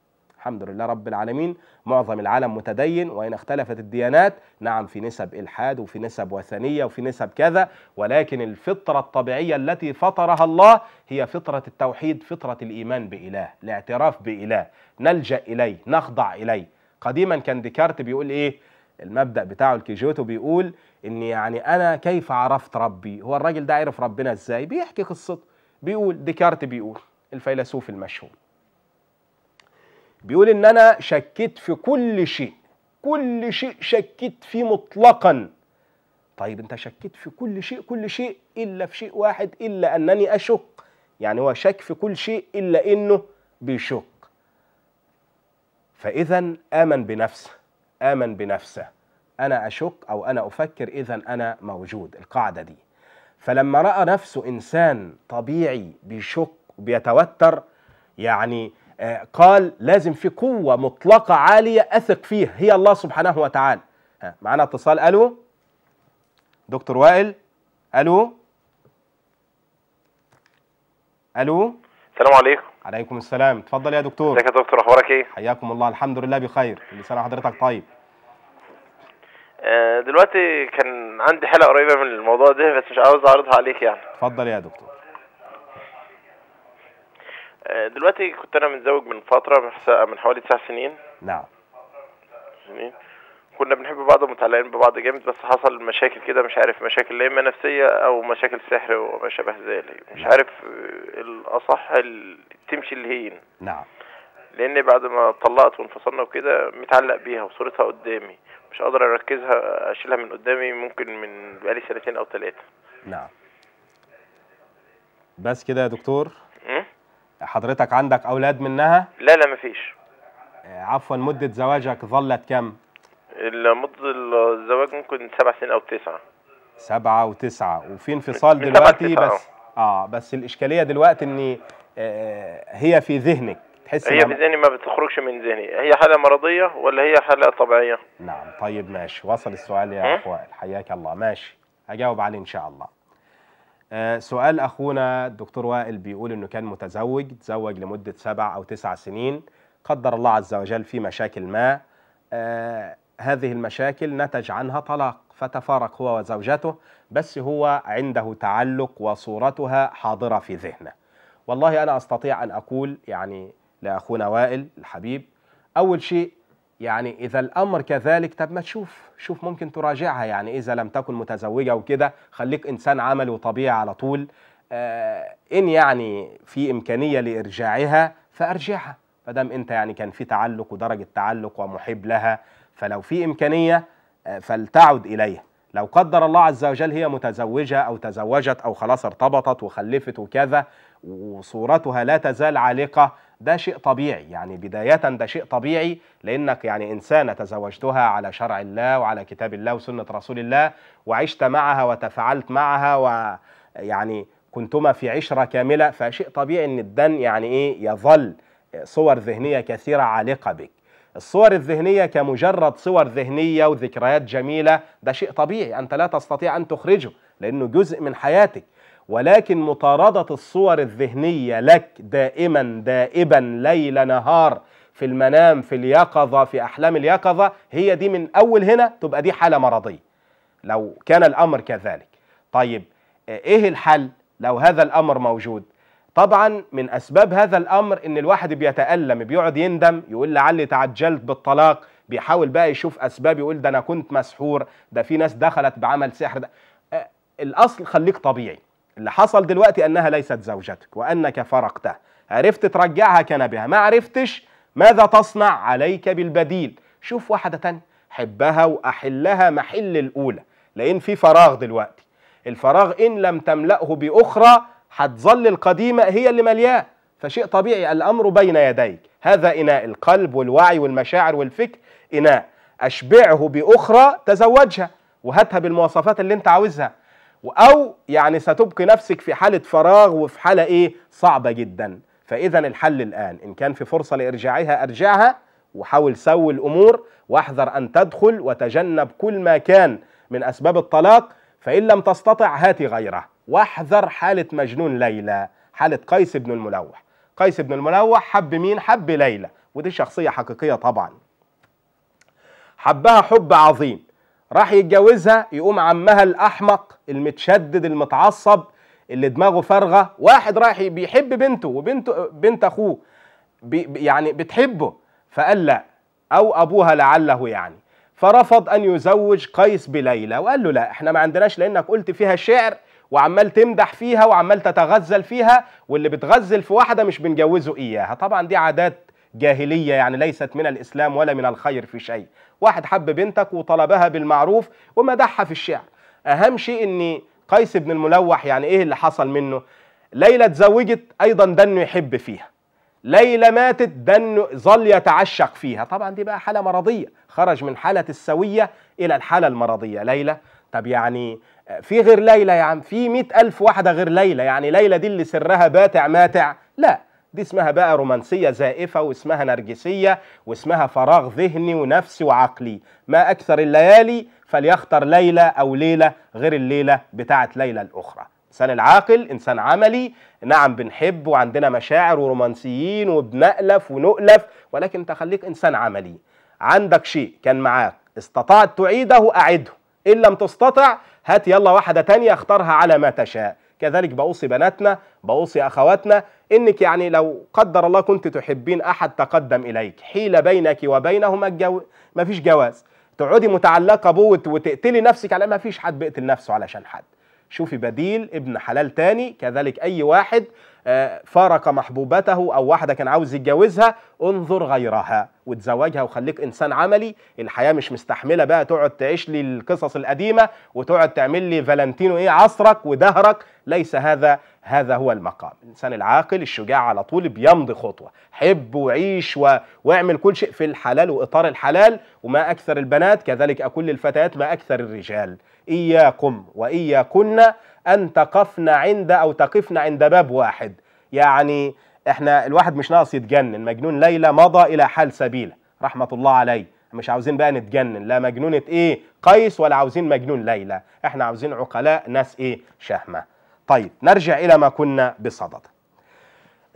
[SPEAKER 2] الحمد لله رب العالمين معظم العالم متدين وإن اختلفت الديانات نعم في نسب إلحاد وفي نسب وثنية وفي نسب كذا ولكن الفطرة الطبيعية التي فطرها الله هي فطرة التوحيد فطرة الإيمان بإله الاعتراف بإله نلجأ إليه نخضع إليه قديما كان ديكارت بيقول إيه المبدأ بتاعه الكيجوتو بيقول إن يعني أنا كيف عرفت ربي هو الراجل ده عرف ربنا إزاي بيحكي قصته بيقول ديكارت بيقول الفيلسوف المشهور بيقول ان انا شكيت في كل شيء كل شيء شكيت فيه مطلقا طيب انت شكيت في كل شيء كل شيء الا في شيء واحد الا انني اشك يعني هو شك في كل شيء الا انه بيشك فاذا امن بنفسه امن بنفسه انا اشك او انا افكر اذا انا موجود القاعده دي فلما راى نفسه انسان طبيعي بيشك وبيتوتر يعني آه، قال لازم في قوة مطلقة عالية أثق فيها هي الله سبحانه وتعالى معنا اتصال ألو دكتور وائل ألو ألو السلام عليكم عليكم السلام اتفضل يا دكتور ازيك يا دكتور اخبارك ايه حياكم الله الحمد لله بخير كل سنه وحضرتك طيب
[SPEAKER 1] آه، دلوقتي كان عندي حلقه قريبه من الموضوع ده بس مش عاوز اعرضها عليك يعني
[SPEAKER 2] اتفضل يا دكتور
[SPEAKER 1] آه، دلوقتي كنت انا متزوج من فتره آه، من حوالي تسع سنين نعم سنين كنا بنحب بعض ومتعلقين ببعض جامد بس حصل مشاكل كده مش عارف مشاكل يا اما نفسيه او مشاكل سحر وما شابه ذلك مش نعم. عارف آه، الاصح تمشي الهين نعم لاني بعد ما طلقت وانفصلنا وكده متعلق بيها وصورتها قدامي مش قادر اركزها اشيلها من قدامي ممكن من بقالي سنتين او ثلاثه نعم
[SPEAKER 2] بس كده يا دكتور إيه؟ حضرتك عندك أولاد منها؟
[SPEAKER 1] لا لا مفيش
[SPEAKER 2] آه، عفوا مدة زواجك ظلت كم؟
[SPEAKER 1] مدة الزواج ممكن سبع سنين أو تسعة
[SPEAKER 2] سبعة وتسعة وفي انفصال دلوقتي بس اه بس الإشكالية دلوقتي إن
[SPEAKER 1] آه،
[SPEAKER 2] هي في ذهنك تحس هي في
[SPEAKER 1] ذهني ما بتخرجش من ذهني هي حالة مرضية ولا هي حالة طبيعية؟
[SPEAKER 2] نعم طيب ماشي وصل السؤال يا أخوان حياك الله ماشي هجاوب عليه إن شاء الله آه، سؤال اخونا الدكتور وائل بيقول انه كان متزوج تزوج لمده سبع او تسع سنين قدر الله عز وجل في مشاكل ما آه، هذه المشاكل نتج عنها طلاق فتفارق هو وزوجته بس هو عنده تعلق وصورتها حاضره في ذهنه والله انا استطيع ان اقول يعني لاخونا وائل الحبيب اول شيء يعني إذا الأمر كذلك طب ما تشوف شوف ممكن تراجعها يعني إذا لم تكن متزوجة وكده خليك إنسان عملي وطبيعي على طول آه إن يعني في إمكانية لإرجاعها فأرجعها فدام أنت يعني كان في تعلق ودرجة تعلق ومحب لها فلو في إمكانية آه فلتعد إليها لو قدر الله عز وجل هي متزوجة أو تزوجت أو خلاص ارتبطت وخلفت وكذا وصورتها لا تزال عالقة ده شيء طبيعي يعني بداية ده شيء طبيعي لأنك يعني إنسانة تزوجتها على شرع الله وعلى كتاب الله وسنة رسول الله وعشت معها وتفاعلت معها ويعني كنتما في عشرة كاملة فشيء طبيعي أن الدن يعني إيه يظل صور ذهنية كثيرة عالقة بك الصور الذهنية كمجرد صور ذهنية وذكريات جميلة ده شيء طبيعي أنت لا تستطيع أن تخرجه لأنه جزء من حياتك ولكن مطاردة الصور الذهنية لك دائما دائبا ليل نهار في المنام في اليقظة في أحلام اليقظة هي دي من أول هنا تبقى دي حالة مرضية لو كان الأمر كذلك طيب إيه الحل لو هذا الأمر موجود طبعا من أسباب هذا الأمر إن الواحد بيتألم بيقعد يندم يقول لعلي تعجلت بالطلاق بيحاول بقى يشوف أسباب يقول ده أنا كنت مسحور ده في ناس دخلت بعمل سحر ده آه، الأصل خليك طبيعي اللي حصل دلوقتي انها ليست زوجتك وانك فرقتها عرفت ترجعها كنبها ما عرفتش ماذا تصنع عليك بالبديل شوف واحده تانية حبها واحلها محل الاولى لان في فراغ دلوقتي الفراغ ان لم تملاه باخرى هتظل القديمه هي اللي ملياه فشيء طبيعي الامر بين يديك هذا اناء القلب والوعي والمشاعر والفكر اناء اشبعه باخرى تزوجها وهاتها بالمواصفات اللي انت عاوزها أو يعني ستبقي نفسك في حالة فراغ وفي حالة إيه صعبة جدا فإذا الحل الآن إن كان في فرصة لإرجاعها أرجعها وحاول سوي الأمور واحذر أن تدخل وتجنب كل ما كان من أسباب الطلاق فإن لم تستطع هات غيره واحذر حالة مجنون ليلى حالة قيس بن الملوح قيس بن الملوح حب مين حب ليلى ودي شخصية حقيقية طبعا حبها حب عظيم راح يتجوزها يقوم عمها الاحمق المتشدد المتعصب اللي دماغه فارغه واحد رايح بيحب بنته وبنته بنت اخوه بي يعني بتحبه فقال لا او ابوها لعله يعني فرفض ان يزوج قيس بليلى وقال له لا احنا ما عندناش لانك قلت فيها شعر وعمال تمدح فيها وعمال تتغزل فيها واللي بتغزل في واحده مش بنجوزه اياها طبعا دي عادات جاهلية يعني ليست من الإسلام ولا من الخير في شيء واحد حب بنتك وطلبها بالمعروف ومدحها في الشعر أهم شيء أن قيس بن الملوح يعني إيه اللي حصل منه ليلى اتزوجت أيضا ده أنه يحب فيها ليلى ماتت ده أنه ظل يتعشق فيها طبعا دي بقى حالة مرضية خرج من حالة السوية إلى الحالة المرضية ليلى طب يعني في غير ليلى يعني في مئة ألف واحدة غير ليلى يعني ليلى دي اللي سرها باتع ماتع لا دي اسمها بقى رومانسية زائفة واسمها نرجسية واسمها فراغ ذهني ونفسي وعقلي ما أكثر الليالي فليختر ليلة أو ليلة غير الليلة بتاعة ليلة الأخرى إنسان العاقل إنسان عملي نعم بنحب وعندنا مشاعر ورومانسيين وبنألف ونؤلف ولكن تخليك إنسان عملي عندك شيء كان معاك استطعت تعيده أعده إن لم تستطع هات يلا واحدة تانية اختارها على ما تشاء كذلك بوصي بناتنا بوصي أخواتنا إنك يعني لو قدر الله كنت تحبين أحد تقدم إليك حيل بينك وبينهما الجو... فيش جواز تقعدي متعلقة به وتقتلي نفسك على مفيش حد بيقتل نفسه علشان حد شوفي بديل ابن حلال تاني كذلك أي واحد آه، فارق محبوبته أو واحدة كان عاوز يتجوزها انظر غيرها وتزوجها وخليك إنسان عملي الحياة مش مستحملة بقى تقعد تعيش لي القصص القديمة وتقعد تعمل لي فالنتينو إيه عصرك ودهرك ليس هذا هذا هو المقام الإنسان العاقل الشجاع على طول بيمضي خطوة حب وعيش و... واعمل كل شيء في الحلال وإطار الحلال وما أكثر البنات كذلك أكل الفتيات ما أكثر الرجال إياكم وإياكن أن تقفنا عند أو تقفنا عند باب واحد يعني احنا الواحد مش ناقص يتجنن مجنون ليلى مضى إلى حال سبيله رحمة الله عليه مش عاوزين بقى نتجنن لا مجنونة ايه قيس ولا عاوزين مجنون ليلى احنا عاوزين عقلاء ناس ايه شهمة طيب نرجع الى ما كنا بصدد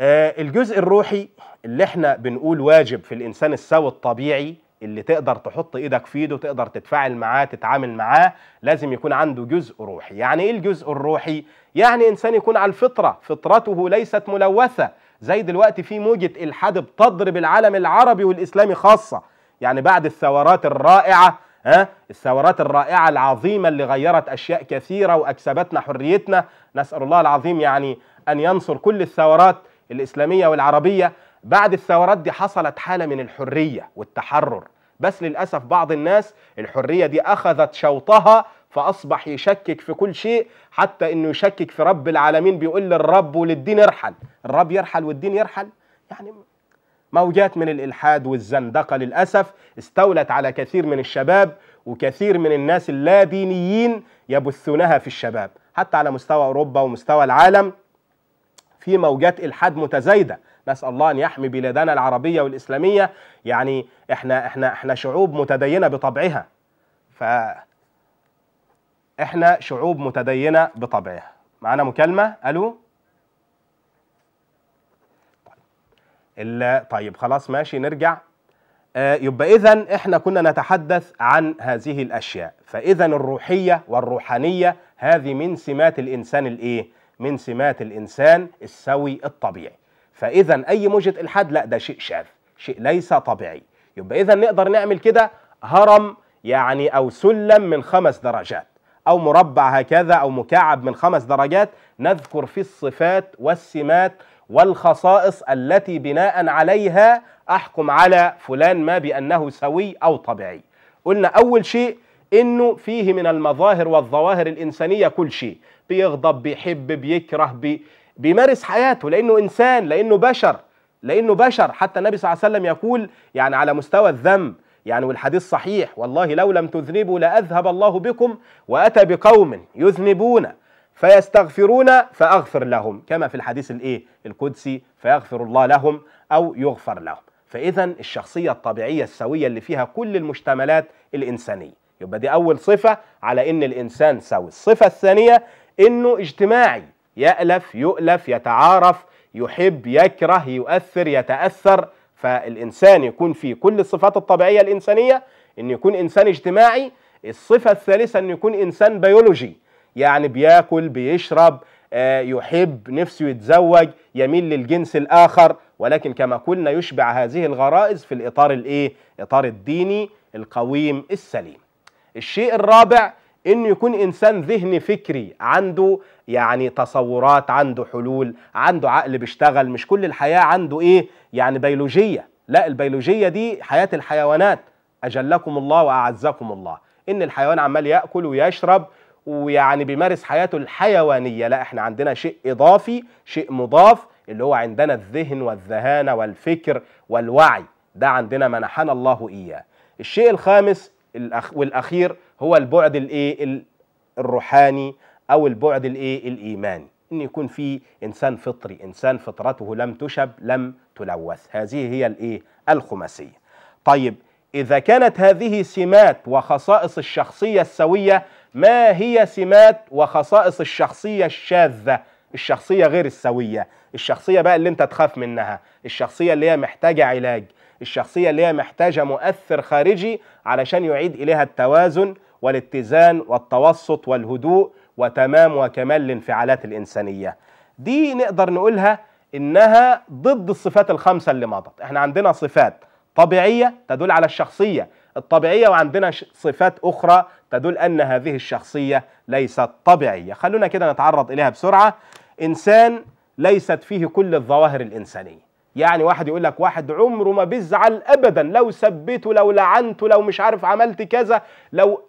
[SPEAKER 2] آه الجزء الروحي اللي احنا بنقول واجب في الانسان السوي الطبيعي اللي تقدر تحط ايدك في ايده تقدر تتفاعل معاه تتعامل معاه لازم يكون عنده جزء روحي يعني ايه الجزء الروحي يعني انسان يكون على الفطره فطرته ليست ملوثه زي دلوقتي في موجه الحاد بتضرب العالم العربي والاسلامي خاصه يعني بعد الثورات الرائعه ها الثورات الرائعه العظيمه اللي غيرت اشياء كثيره واكسبتنا حريتنا نسال الله العظيم يعني ان ينصر كل الثورات الاسلاميه والعربيه بعد الثورات دي حصلت حالة من الحرية والتحرر بس للأسف بعض الناس الحرية دي أخذت شوطها فأصبح يشكك في كل شيء حتى أنه يشكك في رب العالمين بيقول للرب وللدين ارحل الرب يرحل والدين يرحل يعني موجات من الإلحاد والزندقة للأسف استولت على كثير من الشباب وكثير من الناس اللادينيين يبثونها في الشباب حتى على مستوى أوروبا ومستوى العالم في موجات إلحاد متزايدة نسال الله ان يحمي بلادنا العربيه والاسلاميه يعني احنا احنا احنا شعوب متدينه بطبعها ف احنا شعوب متدينه بطبعها معانا مكالمه الو طيب, طيب خلاص ماشي نرجع آه، يبقى اذا احنا كنا نتحدث عن هذه الاشياء فاذا الروحيه والروحانيه هذه من سمات الانسان الايه من سمات الانسان السوي الطبيعي فاذا اي موجه الحاد لا ده شيء شاذ شيء ليس طبيعي يبقى اذا نقدر نعمل كده هرم يعني او سلم من خمس درجات او مربع هكذا او مكعب من خمس درجات نذكر فيه الصفات والسمات والخصائص التي بناء عليها احكم على فلان ما بانه سوي او طبيعي قلنا اول شيء انه فيه من المظاهر والظواهر الانسانيه كل شيء بيغضب بيحب بيكره بي بيمارس حياته لانه انسان لانه بشر لانه بشر حتى النبي صلى الله عليه وسلم يقول يعني على مستوى الذنب يعني والحديث صحيح والله لو لم تذنبوا لاذهب الله بكم واتى بقوم يذنبون فيستغفرون فاغفر لهم كما في الحديث الايه القدسي فيغفر الله لهم او يغفر لهم فاذا الشخصيه الطبيعيه السويه اللي فيها كل المشتملات الانسانيه يبقى دي اول صفه على ان الانسان سوي الصفه الثانيه انه اجتماعي يألف يؤلف يتعارف يحب يكره يؤثر يتأثر فالإنسان يكون في كل الصفات الطبيعية الإنسانية إن يكون إنسان اجتماعي الصفة الثالثة إن يكون إنسان بيولوجي يعني بياكل بيشرب آه، يحب نفسه يتزوج يميل للجنس الآخر ولكن كما قلنا يشبع هذه الغرائز في الإطار الإيه؟ إطار الديني القويم السليم الشيء الرابع انه يكون انسان ذهني فكري عنده يعني تصورات عنده حلول عنده عقل بيشتغل مش كل الحياه عنده ايه يعني بيولوجيه لا البيولوجيه دي حياه الحيوانات اجلكم الله واعزكم الله ان الحيوان عمال ياكل ويشرب ويعني بيمارس حياته الحيوانيه لا احنا عندنا شيء اضافي شيء مضاف اللي هو عندنا الذهن والذهانه والفكر والوعي ده عندنا منحنا الله اياه الشيء الخامس والاخير هو البعد الايه الروحاني او البعد الايه الايماني ان يكون في انسان فطري انسان فطرته لم تشب لم تلوث هذه هي الايه الخماسيه طيب اذا كانت هذه سمات وخصائص الشخصيه السويه ما هي سمات وخصائص الشخصيه الشاذه الشخصيه غير السويه الشخصيه بقى اللي انت تخاف منها الشخصيه اللي هي محتاجه علاج الشخصية اللي هي محتاجة مؤثر خارجي علشان يعيد إليها التوازن والاتزان والتوسط والهدوء وتمام وكمال الانفعالات الإنسانية دي نقدر نقولها إنها ضد الصفات الخمسة اللي مضت احنا عندنا صفات طبيعية تدل على الشخصية الطبيعية وعندنا صفات أخرى تدل أن هذه الشخصية ليست طبيعية خلونا كده نتعرض إليها بسرعة إنسان ليست فيه كل الظواهر الإنسانية يعني واحد يقول لك واحد عمره ما بيزعل ابدا لو سبته لو لعنته لو مش عارف عملت كذا لو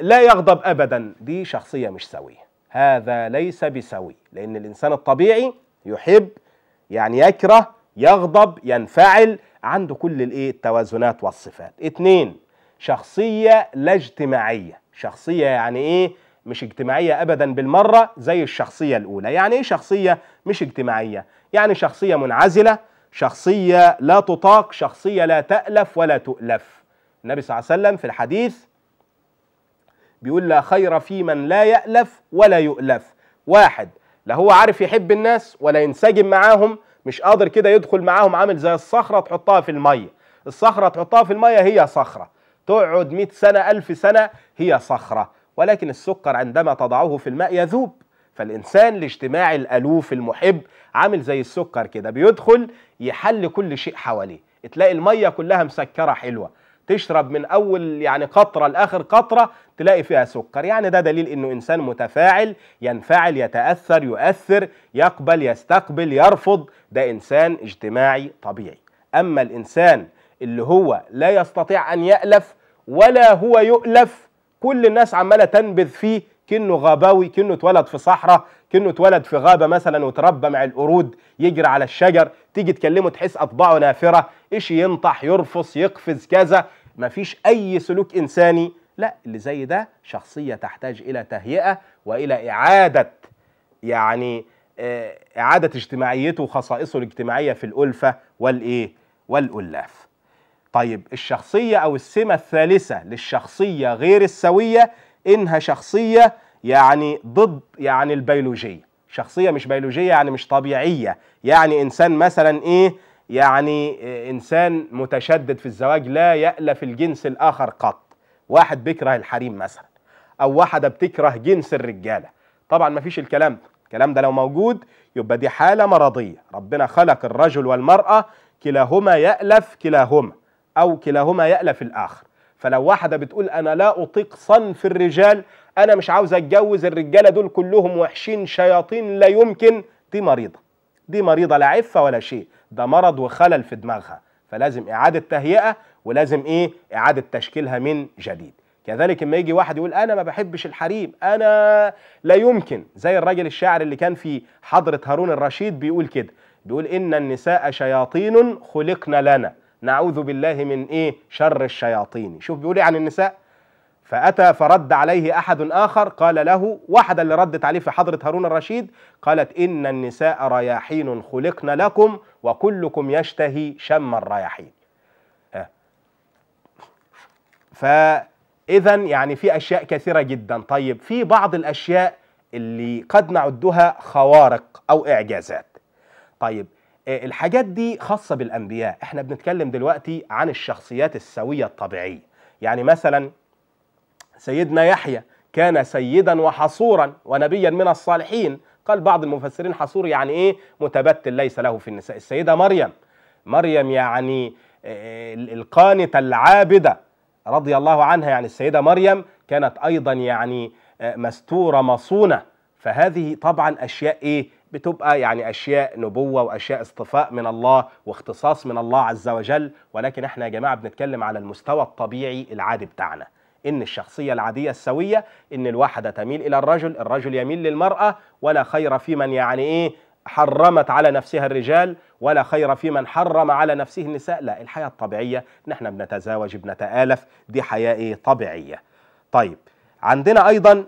[SPEAKER 2] لا يغضب ابدا دي شخصيه مش سويه هذا ليس بسوي لان الانسان الطبيعي يحب يعني يكره يغضب ينفعل عنده كل الايه التوازنات والصفات اثنين شخصيه لا اجتماعيه شخصيه يعني ايه مش اجتماعيه ابدا بالمره زي الشخصيه الاولى يعني ايه شخصيه مش اجتماعيه يعني شخصيه منعزله شخصية لا تطاق شخصية لا تألف ولا تؤلف النبي صلى الله عليه وسلم في الحديث بيقول لا خير في من لا يألف ولا يؤلف واحد لا هو عارف يحب الناس ولا ينسجم معاهم مش قادر كده يدخل معاهم عامل زي الصخرة تحطها في المية الصخرة تحطها في المية هي صخرة تقعد مئة سنة ألف سنة هي صخرة ولكن السكر عندما تضعه في الماء يذوب فالإنسان لاجتماع الألوف المحب عامل زي السكر كده بيدخل يحل كل شيء حواليه تلاقي الميه كلها مسكره حلوه تشرب من اول يعني قطره لاخر قطره تلاقي فيها سكر يعني ده دليل انه انسان متفاعل ينفعل يتاثر يؤثر يقبل يستقبل يرفض ده انسان اجتماعي طبيعي اما الانسان اللي هو لا يستطيع ان يالف ولا هو يؤلف كل الناس عماله تنبذ فيه كأنه غباوي كأنه اتولد في صحراء كأنه اتولد في غابة مثلا وتربى مع القرود يجري على الشجر تيجي تكلمه تحس أطباعه نافرة إشي ينطح يرفص يقفز كذا مفيش أي سلوك إنساني لا اللي زي ده شخصية تحتاج إلى تهيئة وإلى إعادة يعني آه، إعادة اجتماعيته وخصائصه الاجتماعية في الألفة والإيه والألاف طيب الشخصية أو السمة الثالثة للشخصية غير السوية إنها شخصية يعني ضد يعني البيولوجية شخصية مش بيولوجية يعني مش طبيعية يعني إنسان مثلا إيه يعني إنسان متشدد في الزواج لا يألف الجنس الآخر قط واحد بيكره الحريم مثلا أو واحدة بتكره جنس الرجالة طبعا مفيش الكلام ده الكلام ده لو موجود يبقى دي حالة مرضية ربنا خلق الرجل والمرأة كلاهما يألف كلاهما أو كلاهما يألف الآخر فلو واحدة بتقول أنا لا أطيق صنف الرجال انا مش عاوز اتجوز الرجاله دول كلهم وحشين شياطين لا يمكن دي مريضه دي مريضه لا عفه ولا شيء ده مرض وخلل في دماغها فلازم اعاده تهيئه ولازم ايه اعاده تشكيلها من جديد كذلك لما يجي واحد يقول انا ما بحبش الحريم انا لا يمكن زي الراجل الشاعر اللي كان في حضره هارون الرشيد بيقول كده بيقول ان النساء شياطين خلقنا لنا نعوذ بالله من ايه شر الشياطين شوف بيقول ايه عن النساء فأتى فرد عليه أحد آخر قال له واحدة اللي ردت عليه في حضرة هارون الرشيد قالت إن النساء رياحين خلقن لكم وكلكم يشتهي شم الرياحين آه. فإذا يعني في أشياء كثيرة جدا طيب في بعض الأشياء اللي قد نعدها خوارق أو إعجازات طيب آه، الحاجات دي خاصة بالأنبياء احنا بنتكلم دلوقتي عن الشخصيات السوية الطبيعية يعني مثلا سيدنا يحيى كان سيدا وحصورا ونبيا من الصالحين قال بعض المفسرين حصور يعني ايه متبتل ليس له في النساء السيده مريم مريم يعني آه، آه، القانتة العابدة رضي الله عنها يعني السيدة مريم كانت أيضا يعني آه، مستورة مصونة فهذه طبعا أشياء إيه بتبقى يعني أشياء نبوة وأشياء اصطفاء من الله واختصاص من الله عز وجل ولكن احنا يا جماعة بنتكلم على المستوى الطبيعي العادي بتاعنا إن الشخصية العادية السوية إن الواحدة تميل إلى الرجل الرجل يميل للمرأة ولا خير في من يعني إيه حرمت على نفسها الرجال ولا خير في من حرم على نفسه النساء لا الحياة الطبيعية نحن بنتزاوج بنتآلف دي حياة إيه طبيعية طيب عندنا أيضا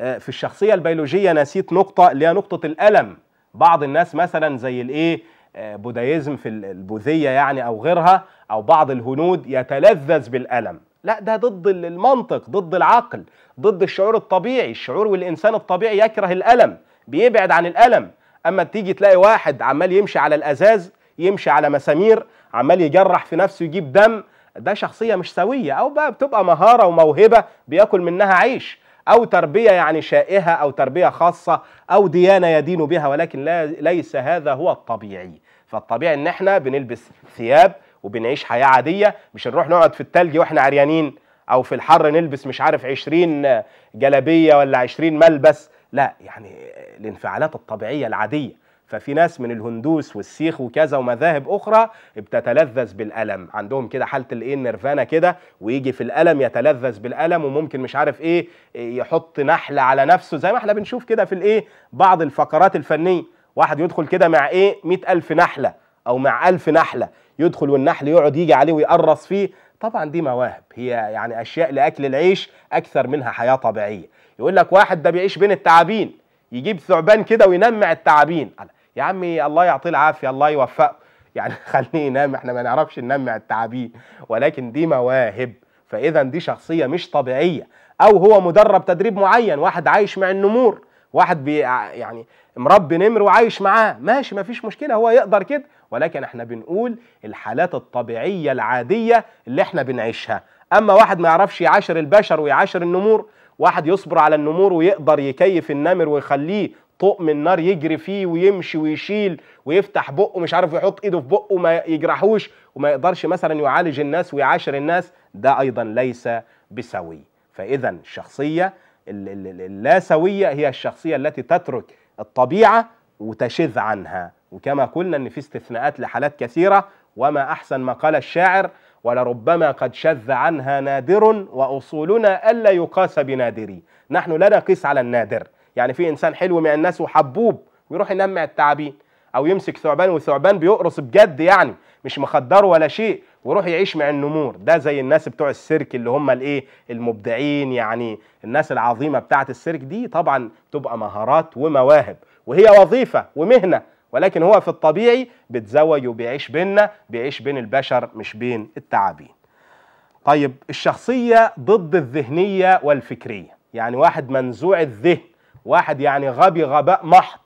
[SPEAKER 2] آه، في الشخصية البيولوجية نسيت نقطة اللي هي نقطة الألم بعض الناس مثلا زي الإيه آه، بودايزم في البوذية يعني أو غيرها أو بعض الهنود يتلذذ بالألم لا ده ضد المنطق ضد العقل ضد الشعور الطبيعي الشعور والإنسان الطبيعي يكره الألم بيبعد عن الألم أما تيجي تلاقي واحد عمال يمشي على الأزاز يمشي على مسامير عمال يجرح في نفسه يجيب دم ده شخصية مش سوية أو بقى بتبقى مهارة وموهبة بياكل منها عيش أو تربية يعني شائهة أو تربية خاصة أو ديانة يدين بها ولكن لا ليس هذا هو الطبيعي فالطبيعي إن احنا بنلبس ثياب وبنعيش حياه عاديه مش هنروح نقعد في التلج واحنا عريانين او في الحر نلبس مش عارف 20 جلبية ولا 20 ملبس لا يعني الانفعالات الطبيعيه العاديه ففي ناس من الهندوس والسيخ وكذا ومذاهب اخرى بتتلذذ بالالم عندهم كده حاله الايه النيرفانا كده ويجي في الالم يتلذذ بالالم وممكن مش عارف ايه يحط نحلة على نفسه زي ما احنا بنشوف كده في الايه بعض الفقرات الفنيه واحد يدخل كده مع ايه مئة ألف نحله او مع ألف نحله يدخل والنحل يقعد يجي عليه ويقرص فيه طبعا دي مواهب هي يعني اشياء لاكل العيش اكثر منها حياه طبيعيه يقول لك واحد ده بيعيش بين التعابين يجيب ثعبان كده وينمع التعابين يا عمي الله يعطيه العافيه الله يوفقه يعني خليه ينام احنا ما نعرفش ننمع التعابين ولكن دي مواهب فاذا دي شخصيه مش طبيعيه او هو مدرب تدريب معين واحد عايش مع النمور واحد بي يعني مربي نمر وعايش معاه ماشي مفيش مشكله هو يقدر كده ولكن احنا بنقول الحالات الطبيعية العادية اللي احنا بنعيشها اما واحد ما يعرفش يعاشر البشر ويعاشر النمور واحد يصبر على النمور ويقدر يكيف النمر ويخليه طقم النار يجري فيه ويمشي ويشيل ويفتح بقه مش عارف يحط ايده في بقه وما يجرحوش وما يقدرش مثلا يعالج الناس ويعاشر الناس ده ايضا ليس بسوي فاذا الشخصيه اللا سويه هي الشخصيه التي تترك الطبيعه وتشذ عنها وكما قلنا ان في استثناءات لحالات كثيره وما احسن ما قال الشاعر ولربما قد شذ عنها نادر واصولنا الا يقاس بنادري نحن لا نقيس على النادر يعني في انسان حلو مع الناس وحبوب ويروح ينمع التعابين او يمسك ثعبان وثعبان بيقرص بجد يعني مش مخدره ولا شيء ويروح يعيش مع النمور ده زي الناس بتوع السيرك اللي هم الايه المبدعين يعني الناس العظيمه بتاعه السيرك دي طبعا تبقى مهارات ومواهب وهي وظيفه ومهنه ولكن هو في الطبيعي بتزوج وبيعيش بينا بيعيش بين البشر مش بين التعابين طيب الشخصية ضد الذهنية والفكرية يعني واحد منزوع الذهن واحد يعني غبي غباء محض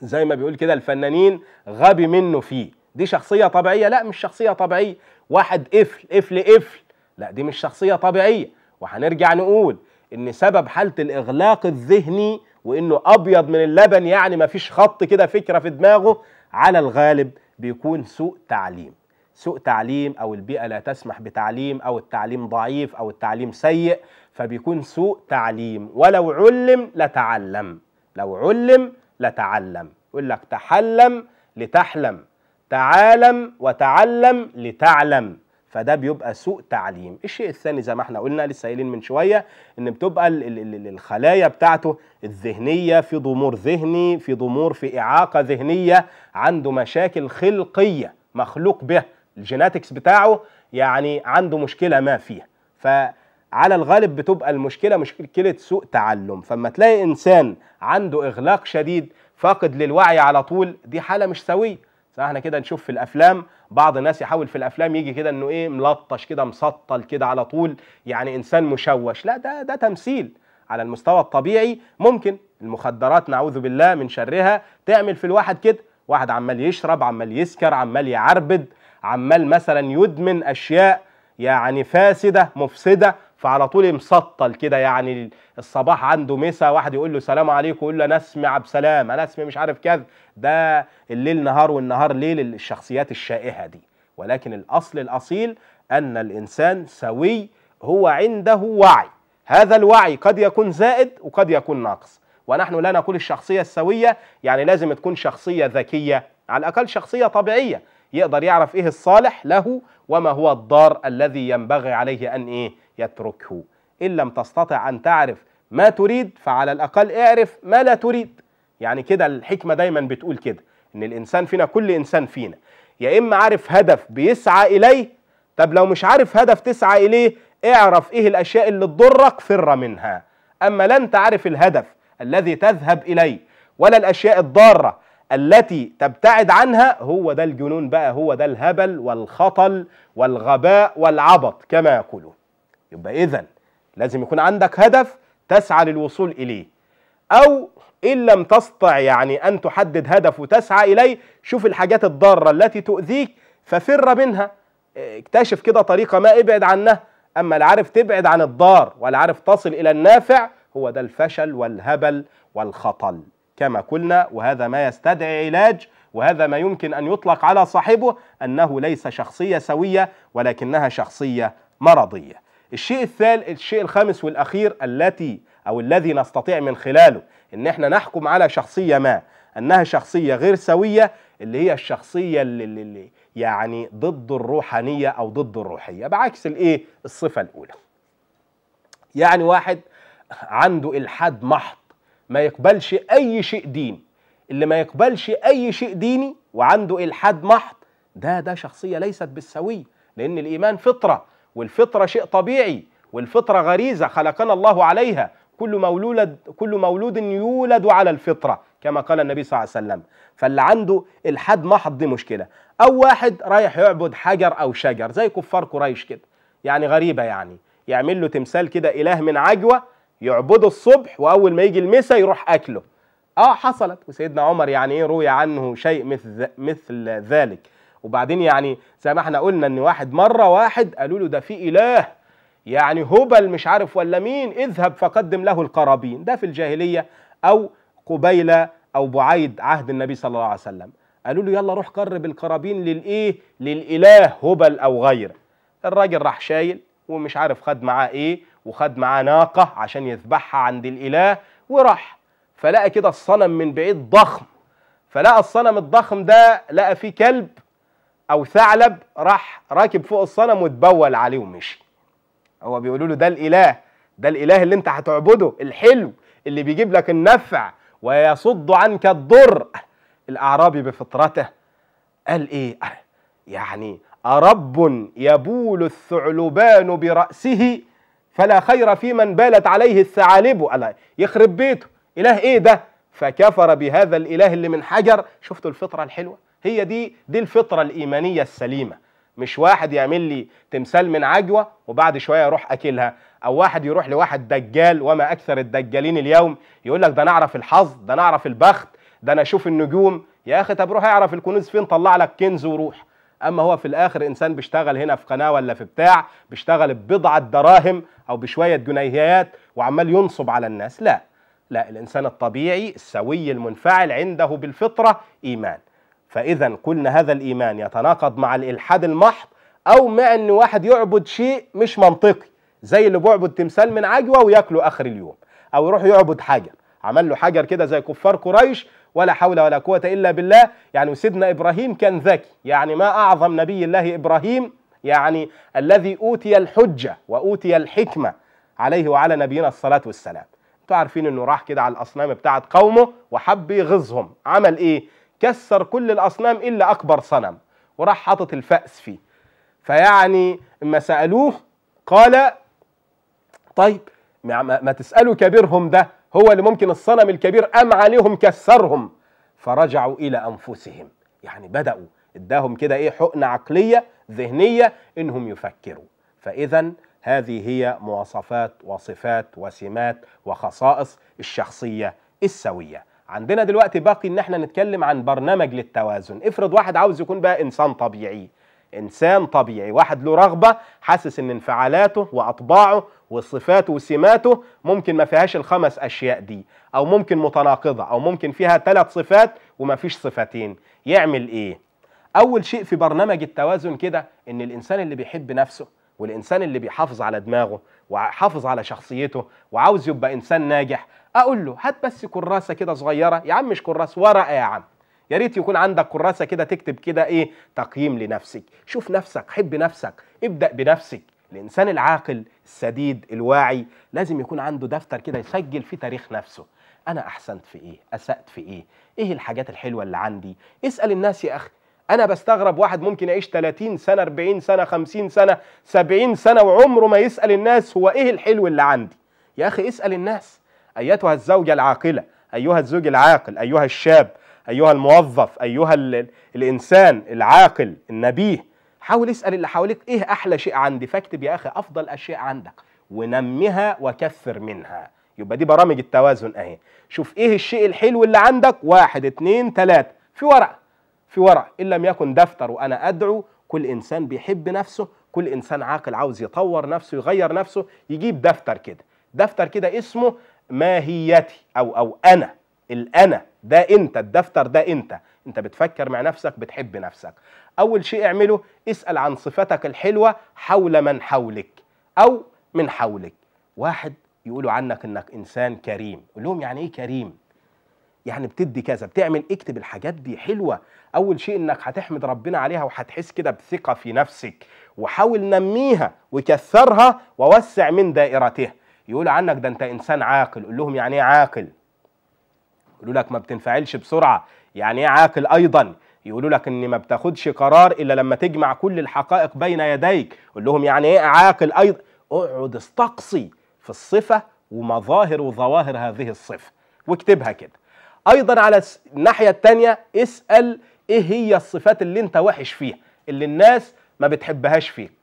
[SPEAKER 2] زي ما بيقول كده الفنانين غبي منه فيه دي شخصية طبيعية لا مش شخصية طبيعية واحد قفل قفل قفل لا دي مش شخصية طبيعية وهنرجع نقول ان سبب حالة الاغلاق الذهني وانه ابيض من اللبن يعني ما فيش خط كده فكره في دماغه على الغالب بيكون سوء تعليم سوء تعليم او البيئه لا تسمح بتعليم او التعليم ضعيف او التعليم سيء فبيكون سوء تعليم ولو علم لتعلم لو علم لتعلم يقول لك تحلم لتحلم تعالم وتعلم لتعلم فده بيبقى سوء تعليم الشيء الثاني زي ما احنا قلنا لسه قايلين من شويه ان بتبقى الخلايا بتاعته الذهنيه في ضمور ذهني في ضمور في اعاقه ذهنيه عنده مشاكل خلقيه مخلوق بها الجيناتكس بتاعه يعني عنده مشكله ما فيها فعلى الغالب بتبقى المشكله مشكله سوء تعلم فما تلاقي انسان عنده اغلاق شديد فاقد للوعي على طول دي حاله مش سويه فاحنا كده نشوف في الافلام بعض الناس يحاول في الافلام يجي كده انه ايه ملطش كده مسطل كده على طول يعني انسان مشوش لا ده ده تمثيل على المستوى الطبيعي ممكن المخدرات نعوذ بالله من شرها تعمل في الواحد كده واحد عمال يشرب عمال يسكر عمال يعربد عمال مثلا يدمن اشياء يعني فاسده مفسده فعلى طول مسطل كده يعني الصباح عنده مسا واحد يقول له سلام عليكم يقول له انا اسمي عبد سلام انا اسمي مش عارف كذا ده الليل نهار والنهار ليل الشخصيات الشائهه دي ولكن الاصل الاصيل ان الانسان سوي هو عنده وعي هذا الوعي قد يكون زائد وقد يكون ناقص ونحن لا نقول الشخصيه السويه يعني لازم تكون شخصيه ذكيه على الاقل شخصيه طبيعيه يقدر يعرف ايه الصالح له وما هو الضار الذي ينبغي عليه ان ايه يتركه إن لم تستطع أن تعرف ما تريد فعلى الأقل اعرف ما لا تريد يعني كده الحكمة دايما بتقول كده إن الإنسان فينا كل إنسان فينا يا إما عارف هدف بيسعى إليه طب لو مش عارف هدف تسعى إليه اعرف إيه الأشياء اللي تضرك فر منها أما لن تعرف الهدف الذي تذهب إليه ولا الأشياء الضارة التي تبتعد عنها هو ده الجنون بقى هو ده الهبل والخطل والغباء والعبط كما يقولون يبقى إذا لازم يكون عندك هدف تسعى للوصول إليه أو إن لم تستطع يعني أن تحدد هدف وتسعى إليه شوف الحاجات الضارة التي تؤذيك ففر منها اكتشف كده طريقة ما ابعد عنها أما لا عارف تبعد عن الضار ولا عارف تصل إلى النافع هو ده الفشل والهبل والخطل كما قلنا وهذا ما يستدعي علاج وهذا ما يمكن أن يطلق على صاحبه أنه ليس شخصية سوية ولكنها شخصية مرضية الشيء الثالث الشيء الخامس والاخير التي او الذي نستطيع من خلاله ان احنا نحكم على شخصيه ما انها شخصيه غير سويه اللي هي الشخصيه اللي, اللي يعني ضد الروحانيه او ضد الروحيه بعكس الايه الصفه الاولى يعني واحد عنده الحاد محض ما يقبلش اي شيء ديني اللي ما يقبلش اي شيء ديني وعنده الحاد محض ده ده شخصيه ليست بالسويه لان الايمان فطره والفطرة شيء طبيعي والفطرة غريزة خلقنا الله عليها كل مولود كل مولود يولد على الفطرة كما قال النبي صلى الله عليه وسلم فاللي عنده الحد محض دي مشكلة أو واحد رايح يعبد حجر أو شجر زي كفار قريش كده يعني غريبة يعني يعمل له تمثال كده إله من عجوة يعبده الصبح وأول ما يجي المسا يروح أكله اه حصلت وسيدنا عمر يعني ايه روي عنه شيء مثل مثل ذلك وبعدين يعني زي ما احنا قلنا ان واحد مره واحد قالوا له ده في اله يعني هبل مش عارف ولا مين اذهب فقدم له القرابين ده في الجاهليه او قبيل او بعيد عهد النبي صلى الله عليه وسلم قالوا له يلا روح قرب القرابين للايه للاله هبل او غيره الراجل راح شايل ومش عارف خد معاه ايه وخد معاه ناقه عشان يذبحها عند الاله وراح فلقى كده الصنم من بعيد ضخم فلقى الصنم الضخم ده لقى فيه كلب او ثعلب راح راكب فوق الصنم واتبول عليه ومشي هو بيقولوا له ده الاله ده الاله اللي انت هتعبده الحلو اللي بيجيب لك النفع ويصد عنك الضر الاعرابي بفطرته قال ايه يعني ارب يبول الثعلبان براسه فلا خير في من بالت عليه الثعالب الا يخرب بيته اله ايه ده فكفر بهذا الاله اللي من حجر شفتوا الفطره الحلوه هي دي دي الفطره الايمانيه السليمه مش واحد يعمل لي تمثال من عجوه وبعد شويه اروح اكلها او واحد يروح لواحد دجال وما اكثر الدجالين اليوم يقول لك ده نعرف الحظ ده نعرف البخت ده انا اشوف النجوم يا اخي طب روح اعرف الكنوز فين طلع لك كنز وروح اما هو في الاخر انسان بيشتغل هنا في قناه ولا في بتاع بيشتغل ببضعه دراهم او بشويه جنيهات وعمال ينصب على الناس لا لا الانسان الطبيعي السوي المنفعل عنده بالفطره ايمان فإذا قلنا هذا الإيمان يتناقض مع الإلحاد المحض أو مع أن واحد يعبد شيء مش منطقي زي اللي بيعبد تمثال من عجوة وياكله آخر اليوم أو يروح يعبد حجر عمل له حجر كده زي كفار قريش ولا حول ولا قوة إلا بالله يعني سيدنا إبراهيم كان ذكي يعني ما أعظم نبي الله إبراهيم يعني الذي أوتي الحجة وأوتي الحكمة عليه وعلى نبينا الصلاة والسلام انتوا عارفين انه راح كده على الاصنام بتاعت قومه وحب يغيظهم عمل ايه كسر كل الاصنام الا اكبر صنم وراح حاطط الفأس فيه فيعني اما سألوه قال طيب ما تسألوا كبيرهم ده هو اللي ممكن الصنم الكبير أم عليهم كسرهم فرجعوا إلى أنفسهم يعني بدأوا اداهم كده ايه حقنة عقلية ذهنية انهم يفكروا فإذا هذه هي مواصفات وصفات وسمات وخصائص الشخصية السوية عندنا دلوقتي باقي ان احنا نتكلم عن برنامج للتوازن افرض واحد عاوز يكون بقى انسان طبيعي انسان طبيعي واحد له رغبه حاسس ان انفعالاته واطباعه وصفاته وسماته ممكن ما فيهاش الخمس اشياء دي او ممكن متناقضه او ممكن فيها ثلاث صفات وما فيش صفتين يعمل ايه اول شيء في برنامج التوازن كده ان الانسان اللي بيحب نفسه والانسان اللي بيحافظ على دماغه وحافظ على شخصيته وعاوز يبقى انسان ناجح اقول له هات بس كراسه كده صغيره يا عم مش كراسه ورقه يا عم يا ريت يكون عندك كراسه كده تكتب كده ايه تقييم لنفسك شوف نفسك حب نفسك ابدا بنفسك الانسان العاقل السديد الواعي لازم يكون عنده دفتر كده يسجل فيه تاريخ نفسه انا احسنت في ايه اسات في ايه ايه الحاجات الحلوه اللي عندي اسال الناس يا اخي انا بستغرب واحد ممكن يعيش 30 سنه 40 سنه 50 سنه 70 سنه وعمره ما يسال الناس هو ايه الحلو اللي عندي يا اخي اسال الناس أيتها الزوجة العاقلة أيها الزوج العاقل أيها الشاب أيها الموظف أيها الإنسان العاقل النبيه حاول اسأل اللي حواليك إيه أحلى شيء عندي فاكتب يا أخي أفضل أشياء عندك ونمها وكثر منها يبقى دي برامج التوازن أهي شوف إيه الشيء الحلو اللي عندك واحد اتنين تلاتة في ورقة في ورقة إن لم يكن دفتر وأنا أدعو كل إنسان بيحب نفسه كل إنسان عاقل عاوز يطور نفسه يغير نفسه يجيب دفتر كده دفتر كده اسمه ماهيتي او او انا الانا ده انت الدفتر ده انت انت بتفكر مع نفسك بتحب نفسك اول شيء اعمله اسال عن صفتك الحلوه حول من حولك او من حولك واحد يقولوا عنك انك انسان كريم قول لهم يعني ايه كريم يعني بتدي كذا بتعمل اكتب الحاجات دي حلوه اول شيء انك هتحمد ربنا عليها وهتحس كده بثقه في نفسك وحاول نميها وكثرها ووسع من دائرتها يقول عنك ده انت انسان عاقل قول لهم يعني ايه عاقل يقولوا لك ما بتنفعلش بسرعه يعني ايه عاقل ايضا يقولوا لك ان ما بتاخدش قرار الا لما تجمع كل الحقائق بين يديك قول لهم يعني ايه عاقل ايضا اقعد استقصي في الصفه ومظاهر وظواهر هذه الصفه واكتبها كده ايضا على الناحيه الثانيه اسال ايه هي الصفات اللي انت وحش فيها اللي الناس ما بتحبهاش فيك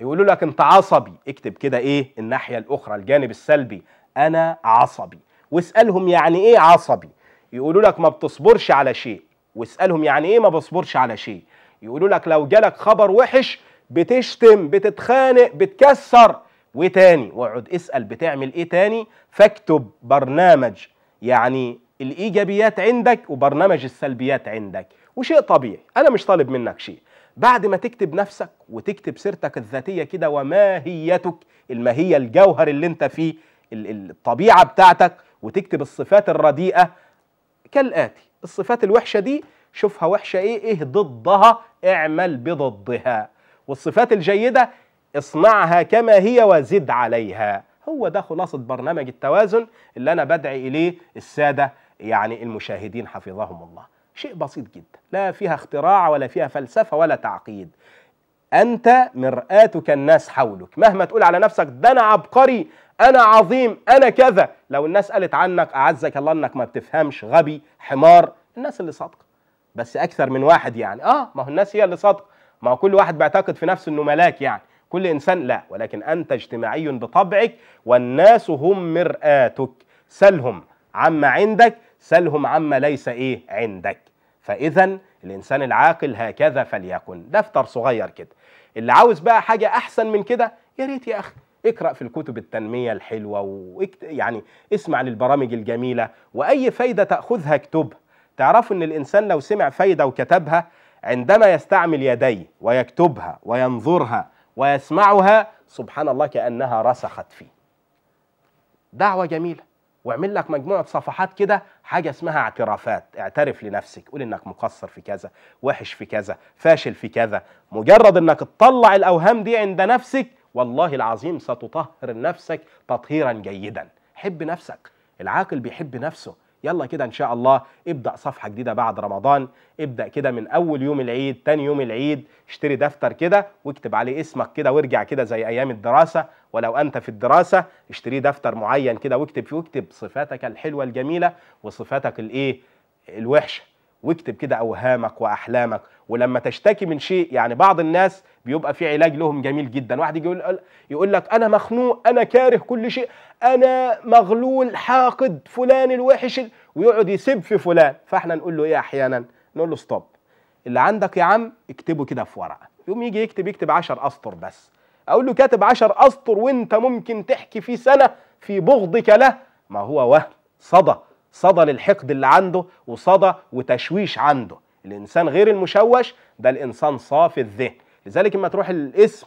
[SPEAKER 2] يقولوا لك انت عصبي اكتب كده ايه الناحيه الاخرى الجانب السلبي انا عصبي واسالهم يعني ايه عصبي يقولوا لك ما بتصبرش على شيء واسالهم يعني ايه ما بصبرش على شيء يقولوا لك لو جالك خبر وحش بتشتم بتتخانق بتكسر وتاني واقعد اسال بتعمل ايه تاني فاكتب برنامج يعني الايجابيات عندك وبرنامج السلبيات عندك وشيء طبيعي انا مش طالب منك شيء بعد ما تكتب نفسك وتكتب سيرتك الذاتيه كده وماهيتك الماهيه الجوهر اللي انت فيه الطبيعه بتاعتك وتكتب الصفات الرديئه كالاتي الصفات الوحشه دي شوفها وحشه ايه ايه ضدها اعمل بضدها والصفات الجيده اصنعها كما هي وزد عليها هو ده خلاصه برنامج التوازن اللي انا بدعي اليه الساده يعني المشاهدين حفظهم الله شيء بسيط جدا لا فيها اختراع ولا فيها فلسفة ولا تعقيد أنت مرآتك الناس حولك مهما تقول على نفسك ده أنا عبقري أنا عظيم أنا كذا لو الناس قالت عنك أعزك الله أنك ما بتفهمش غبي حمار الناس اللي صادقة بس أكثر من واحد يعني آه ما هو الناس هي اللي صادقة ما هو كل واحد بيعتقد في نفسه أنه ملاك يعني كل إنسان لا ولكن أنت اجتماعي بطبعك والناس هم مرآتك سلهم عما عندك سلهم عما ليس إيه عندك فإذا الإنسان العاقل هكذا فليكن دفتر صغير كده اللي عاوز بقى حاجة أحسن من كده يا ريت يا أخي اقرأ في الكتب التنمية الحلوة وإكت... يعني اسمع للبرامج الجميلة وأي فايدة تأخذها اكتبها تعرفوا أن الإنسان لو سمع فايدة وكتبها عندما يستعمل يديه ويكتبها وينظرها ويسمعها سبحان الله كأنها رسخت فيه دعوة جميلة واعمل لك مجموعه صفحات كده حاجه اسمها اعترافات اعترف لنفسك قول انك مقصر في كذا وحش في كذا فاشل في كذا مجرد انك تطلع الاوهام دي عند نفسك والله العظيم ستطهر نفسك تطهيرا جيدا حب نفسك العاقل بيحب نفسه يلا كده ان شاء الله ابدا صفحه جديده بعد رمضان ابدا كده من اول يوم العيد تاني يوم العيد اشتري دفتر كده واكتب عليه اسمك كده وارجع كده زي ايام الدراسه ولو انت في الدراسه اشتري دفتر معين كده واكتب فيه واكتب صفاتك الحلوه الجميله وصفاتك الايه الوحشه واكتب كده اوهامك واحلامك ولما تشتكي من شيء يعني بعض الناس بيبقى في علاج لهم جميل جدا واحد يجي يقول يقول لك انا مخنوق انا كاره كل شيء انا مغلول حاقد فلان الوحش ويقعد يسب في فلان فاحنا نقول له ايه احيانا نقول له ستوب اللي عندك يا عم اكتبه كده في ورقه يقوم يجي يكتب يكتب 10 اسطر بس اقول له كاتب 10 اسطر وانت ممكن تحكي في سنه في بغضك له ما هو وهم صدى صدى للحقد اللي عنده وصدى وتشويش عنده الانسان غير المشوش ده الانسان صافي الذهن لذلك اما تروح الاسم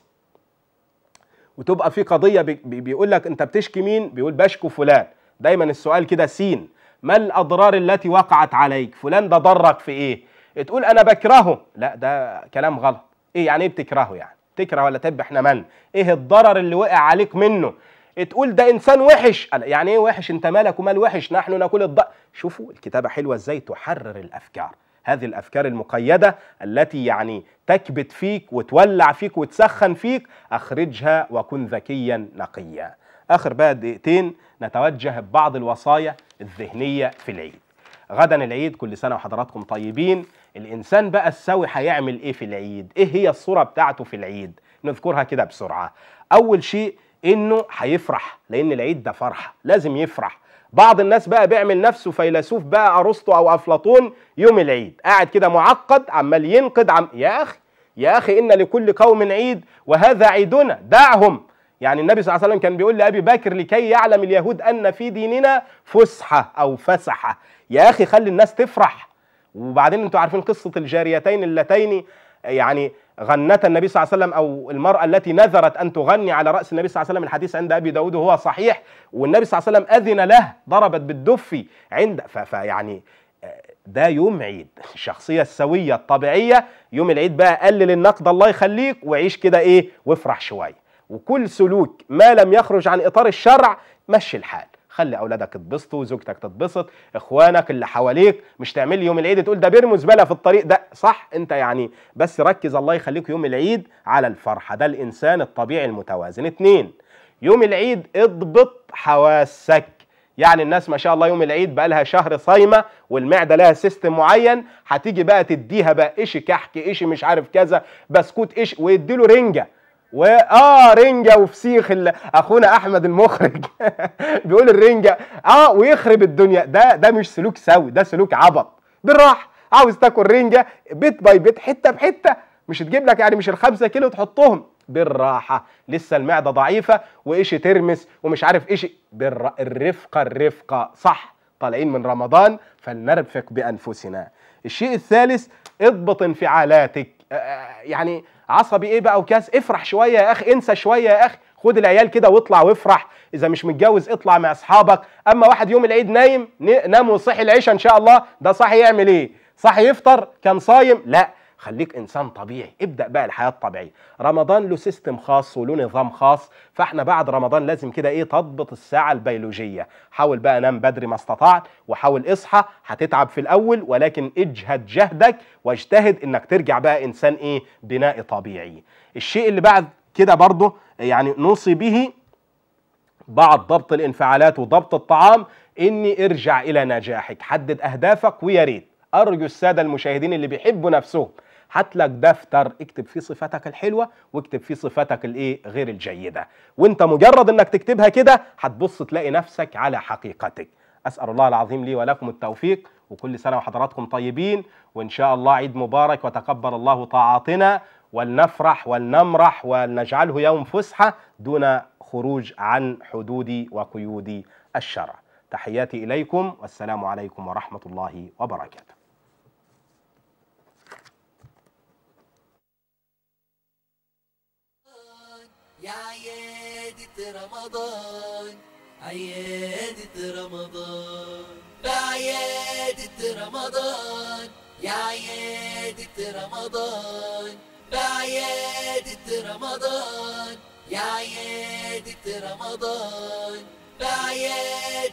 [SPEAKER 2] وتبقى في قضيه بيقول لك انت بتشكي مين بيقول بشكو فلان دايما السؤال كده سين ما الاضرار التي وقعت عليك فلان ده ضرك في ايه تقول انا بكرهه لا ده كلام غلط ايه يعني ايه بتكرهه يعني تكره ولا تب احنا من ايه الضرر اللي وقع عليك منه تقول ده انسان وحش يعني ايه وحش انت مالك ومال وحش نحن ناكل الض شوفوا الكتابه حلوه ازاي تحرر الافكار هذه الافكار المقيده التي يعني تكبت فيك وتولع فيك وتسخن فيك اخرجها وكن ذكيا نقيا اخر بقى دقيقتين نتوجه ببعض الوصايا الذهنيه في العيد غدا العيد كل سنه وحضراتكم طيبين الانسان بقى السوي هيعمل ايه في العيد ايه هي الصوره بتاعته في العيد نذكرها كده بسرعه اول شيء انه هيفرح لان العيد ده فرحه لازم يفرح بعض الناس بقى بيعمل نفسه فيلسوف بقى ارسطو او افلاطون يوم العيد قاعد كده معقد عمال ينقد عم يا اخي يا اخي ان لكل قوم عيد وهذا عيدنا دعهم يعني النبي صلى الله عليه وسلم كان بيقول لابي بكر لكي يعلم اليهود ان في ديننا فسحه او فسحه يا اخي خلي الناس تفرح وبعدين انتوا عارفين قصه الجاريتين اللتين يعني غنت النبي صلى الله عليه وسلم أو المرأة التي نذرت أن تغني على رأس النبي صلى الله عليه وسلم الحديث عند أبي داود وهو صحيح والنبي صلى الله عليه وسلم أذن له ضربت بالدف عند فيعني آه، ده يوم عيد الشخصية السوية الطبيعية يوم العيد بقى قلل النقد الله يخليك وعيش كده ايه وافرح شوية وكل سلوك ما لم يخرج عن إطار الشرع مشي الحال خلي اولادك يتبسطوا زوجتك تتبسط اخوانك اللي حواليك مش تعمل يوم العيد تقول ده بيرموا زباله في الطريق ده صح انت يعني بس ركز الله يخليك يوم العيد على الفرحه ده الانسان الطبيعي المتوازن اتنين يوم العيد اضبط حواسك يعني الناس ما شاء الله يوم العيد بقى لها شهر صايمه والمعده لها سيستم معين هتيجي بقى تديها بقى ايش كحك ايش مش عارف كذا بسكوت ايش ويديله رنجه واه رنجة وفسيخ ال... اخونا احمد المخرج بيقول الرنجة اه ويخرب الدنيا ده ده مش سلوك سوي ده سلوك عبط بالراحة عاوز تاكل رنجة بيت باي بيت حتة بحتة مش تجيب لك يعني مش الخمسة كيلو تحطهم بالراحة لسه المعدة ضعيفة وإشي ترمس ومش عارف إشي بالر... الرفقة الرفقة صح طالعين من رمضان فلنرفق بأنفسنا الشيء الثالث اضبط انفعالاتك آه، آه، يعني عصبي ايه بقى وكاس افرح شويه يا اخي انسى شويه يا اخي خد العيال كده واطلع وافرح اذا مش متجوز اطلع مع اصحابك اما واحد يوم العيد نايم نام وصحي العشاء ان شاء الله ده صاحي يعمل ايه صاحي يفطر كان صايم لا خليك انسان طبيعي ابدا بقى الحياه الطبيعيه رمضان له سيستم خاص وله نظام خاص فاحنا بعد رمضان لازم كده ايه تضبط الساعه البيولوجيه حاول بقى نام بدري ما استطعت وحاول اصحى هتتعب في الاول ولكن اجهد جهدك واجتهد انك ترجع بقى انسان ايه بناء طبيعي الشيء اللي بعد كده برضه يعني نوصي به بعد ضبط الانفعالات وضبط الطعام اني ارجع الى نجاحك حدد اهدافك ويا ريت ارجو الساده المشاهدين اللي بيحبوا نفسهم هات لك دفتر اكتب فيه صفاتك الحلوه واكتب فيه صفاتك الايه غير الجيده وانت مجرد انك تكتبها كده هتبص تلاقي نفسك على حقيقتك اسال الله العظيم لي ولكم التوفيق وكل سنه وحضراتكم طيبين وان شاء الله عيد مبارك وتقبل الله طاعاتنا ولنفرح ولنمرح ولنجعله يوم فسحه دون خروج عن حدود وقيود الشرع تحياتي اليكم والسلام عليكم ورحمه الله وبركاته
[SPEAKER 1] يا عيادة رمضان عيادة
[SPEAKER 2] رمضان
[SPEAKER 1] يا عيادة رمضان يا عيادة رمضان يا عيادة رمضان
[SPEAKER 2] يا عيادة رمضان
[SPEAKER 1] يا عيادة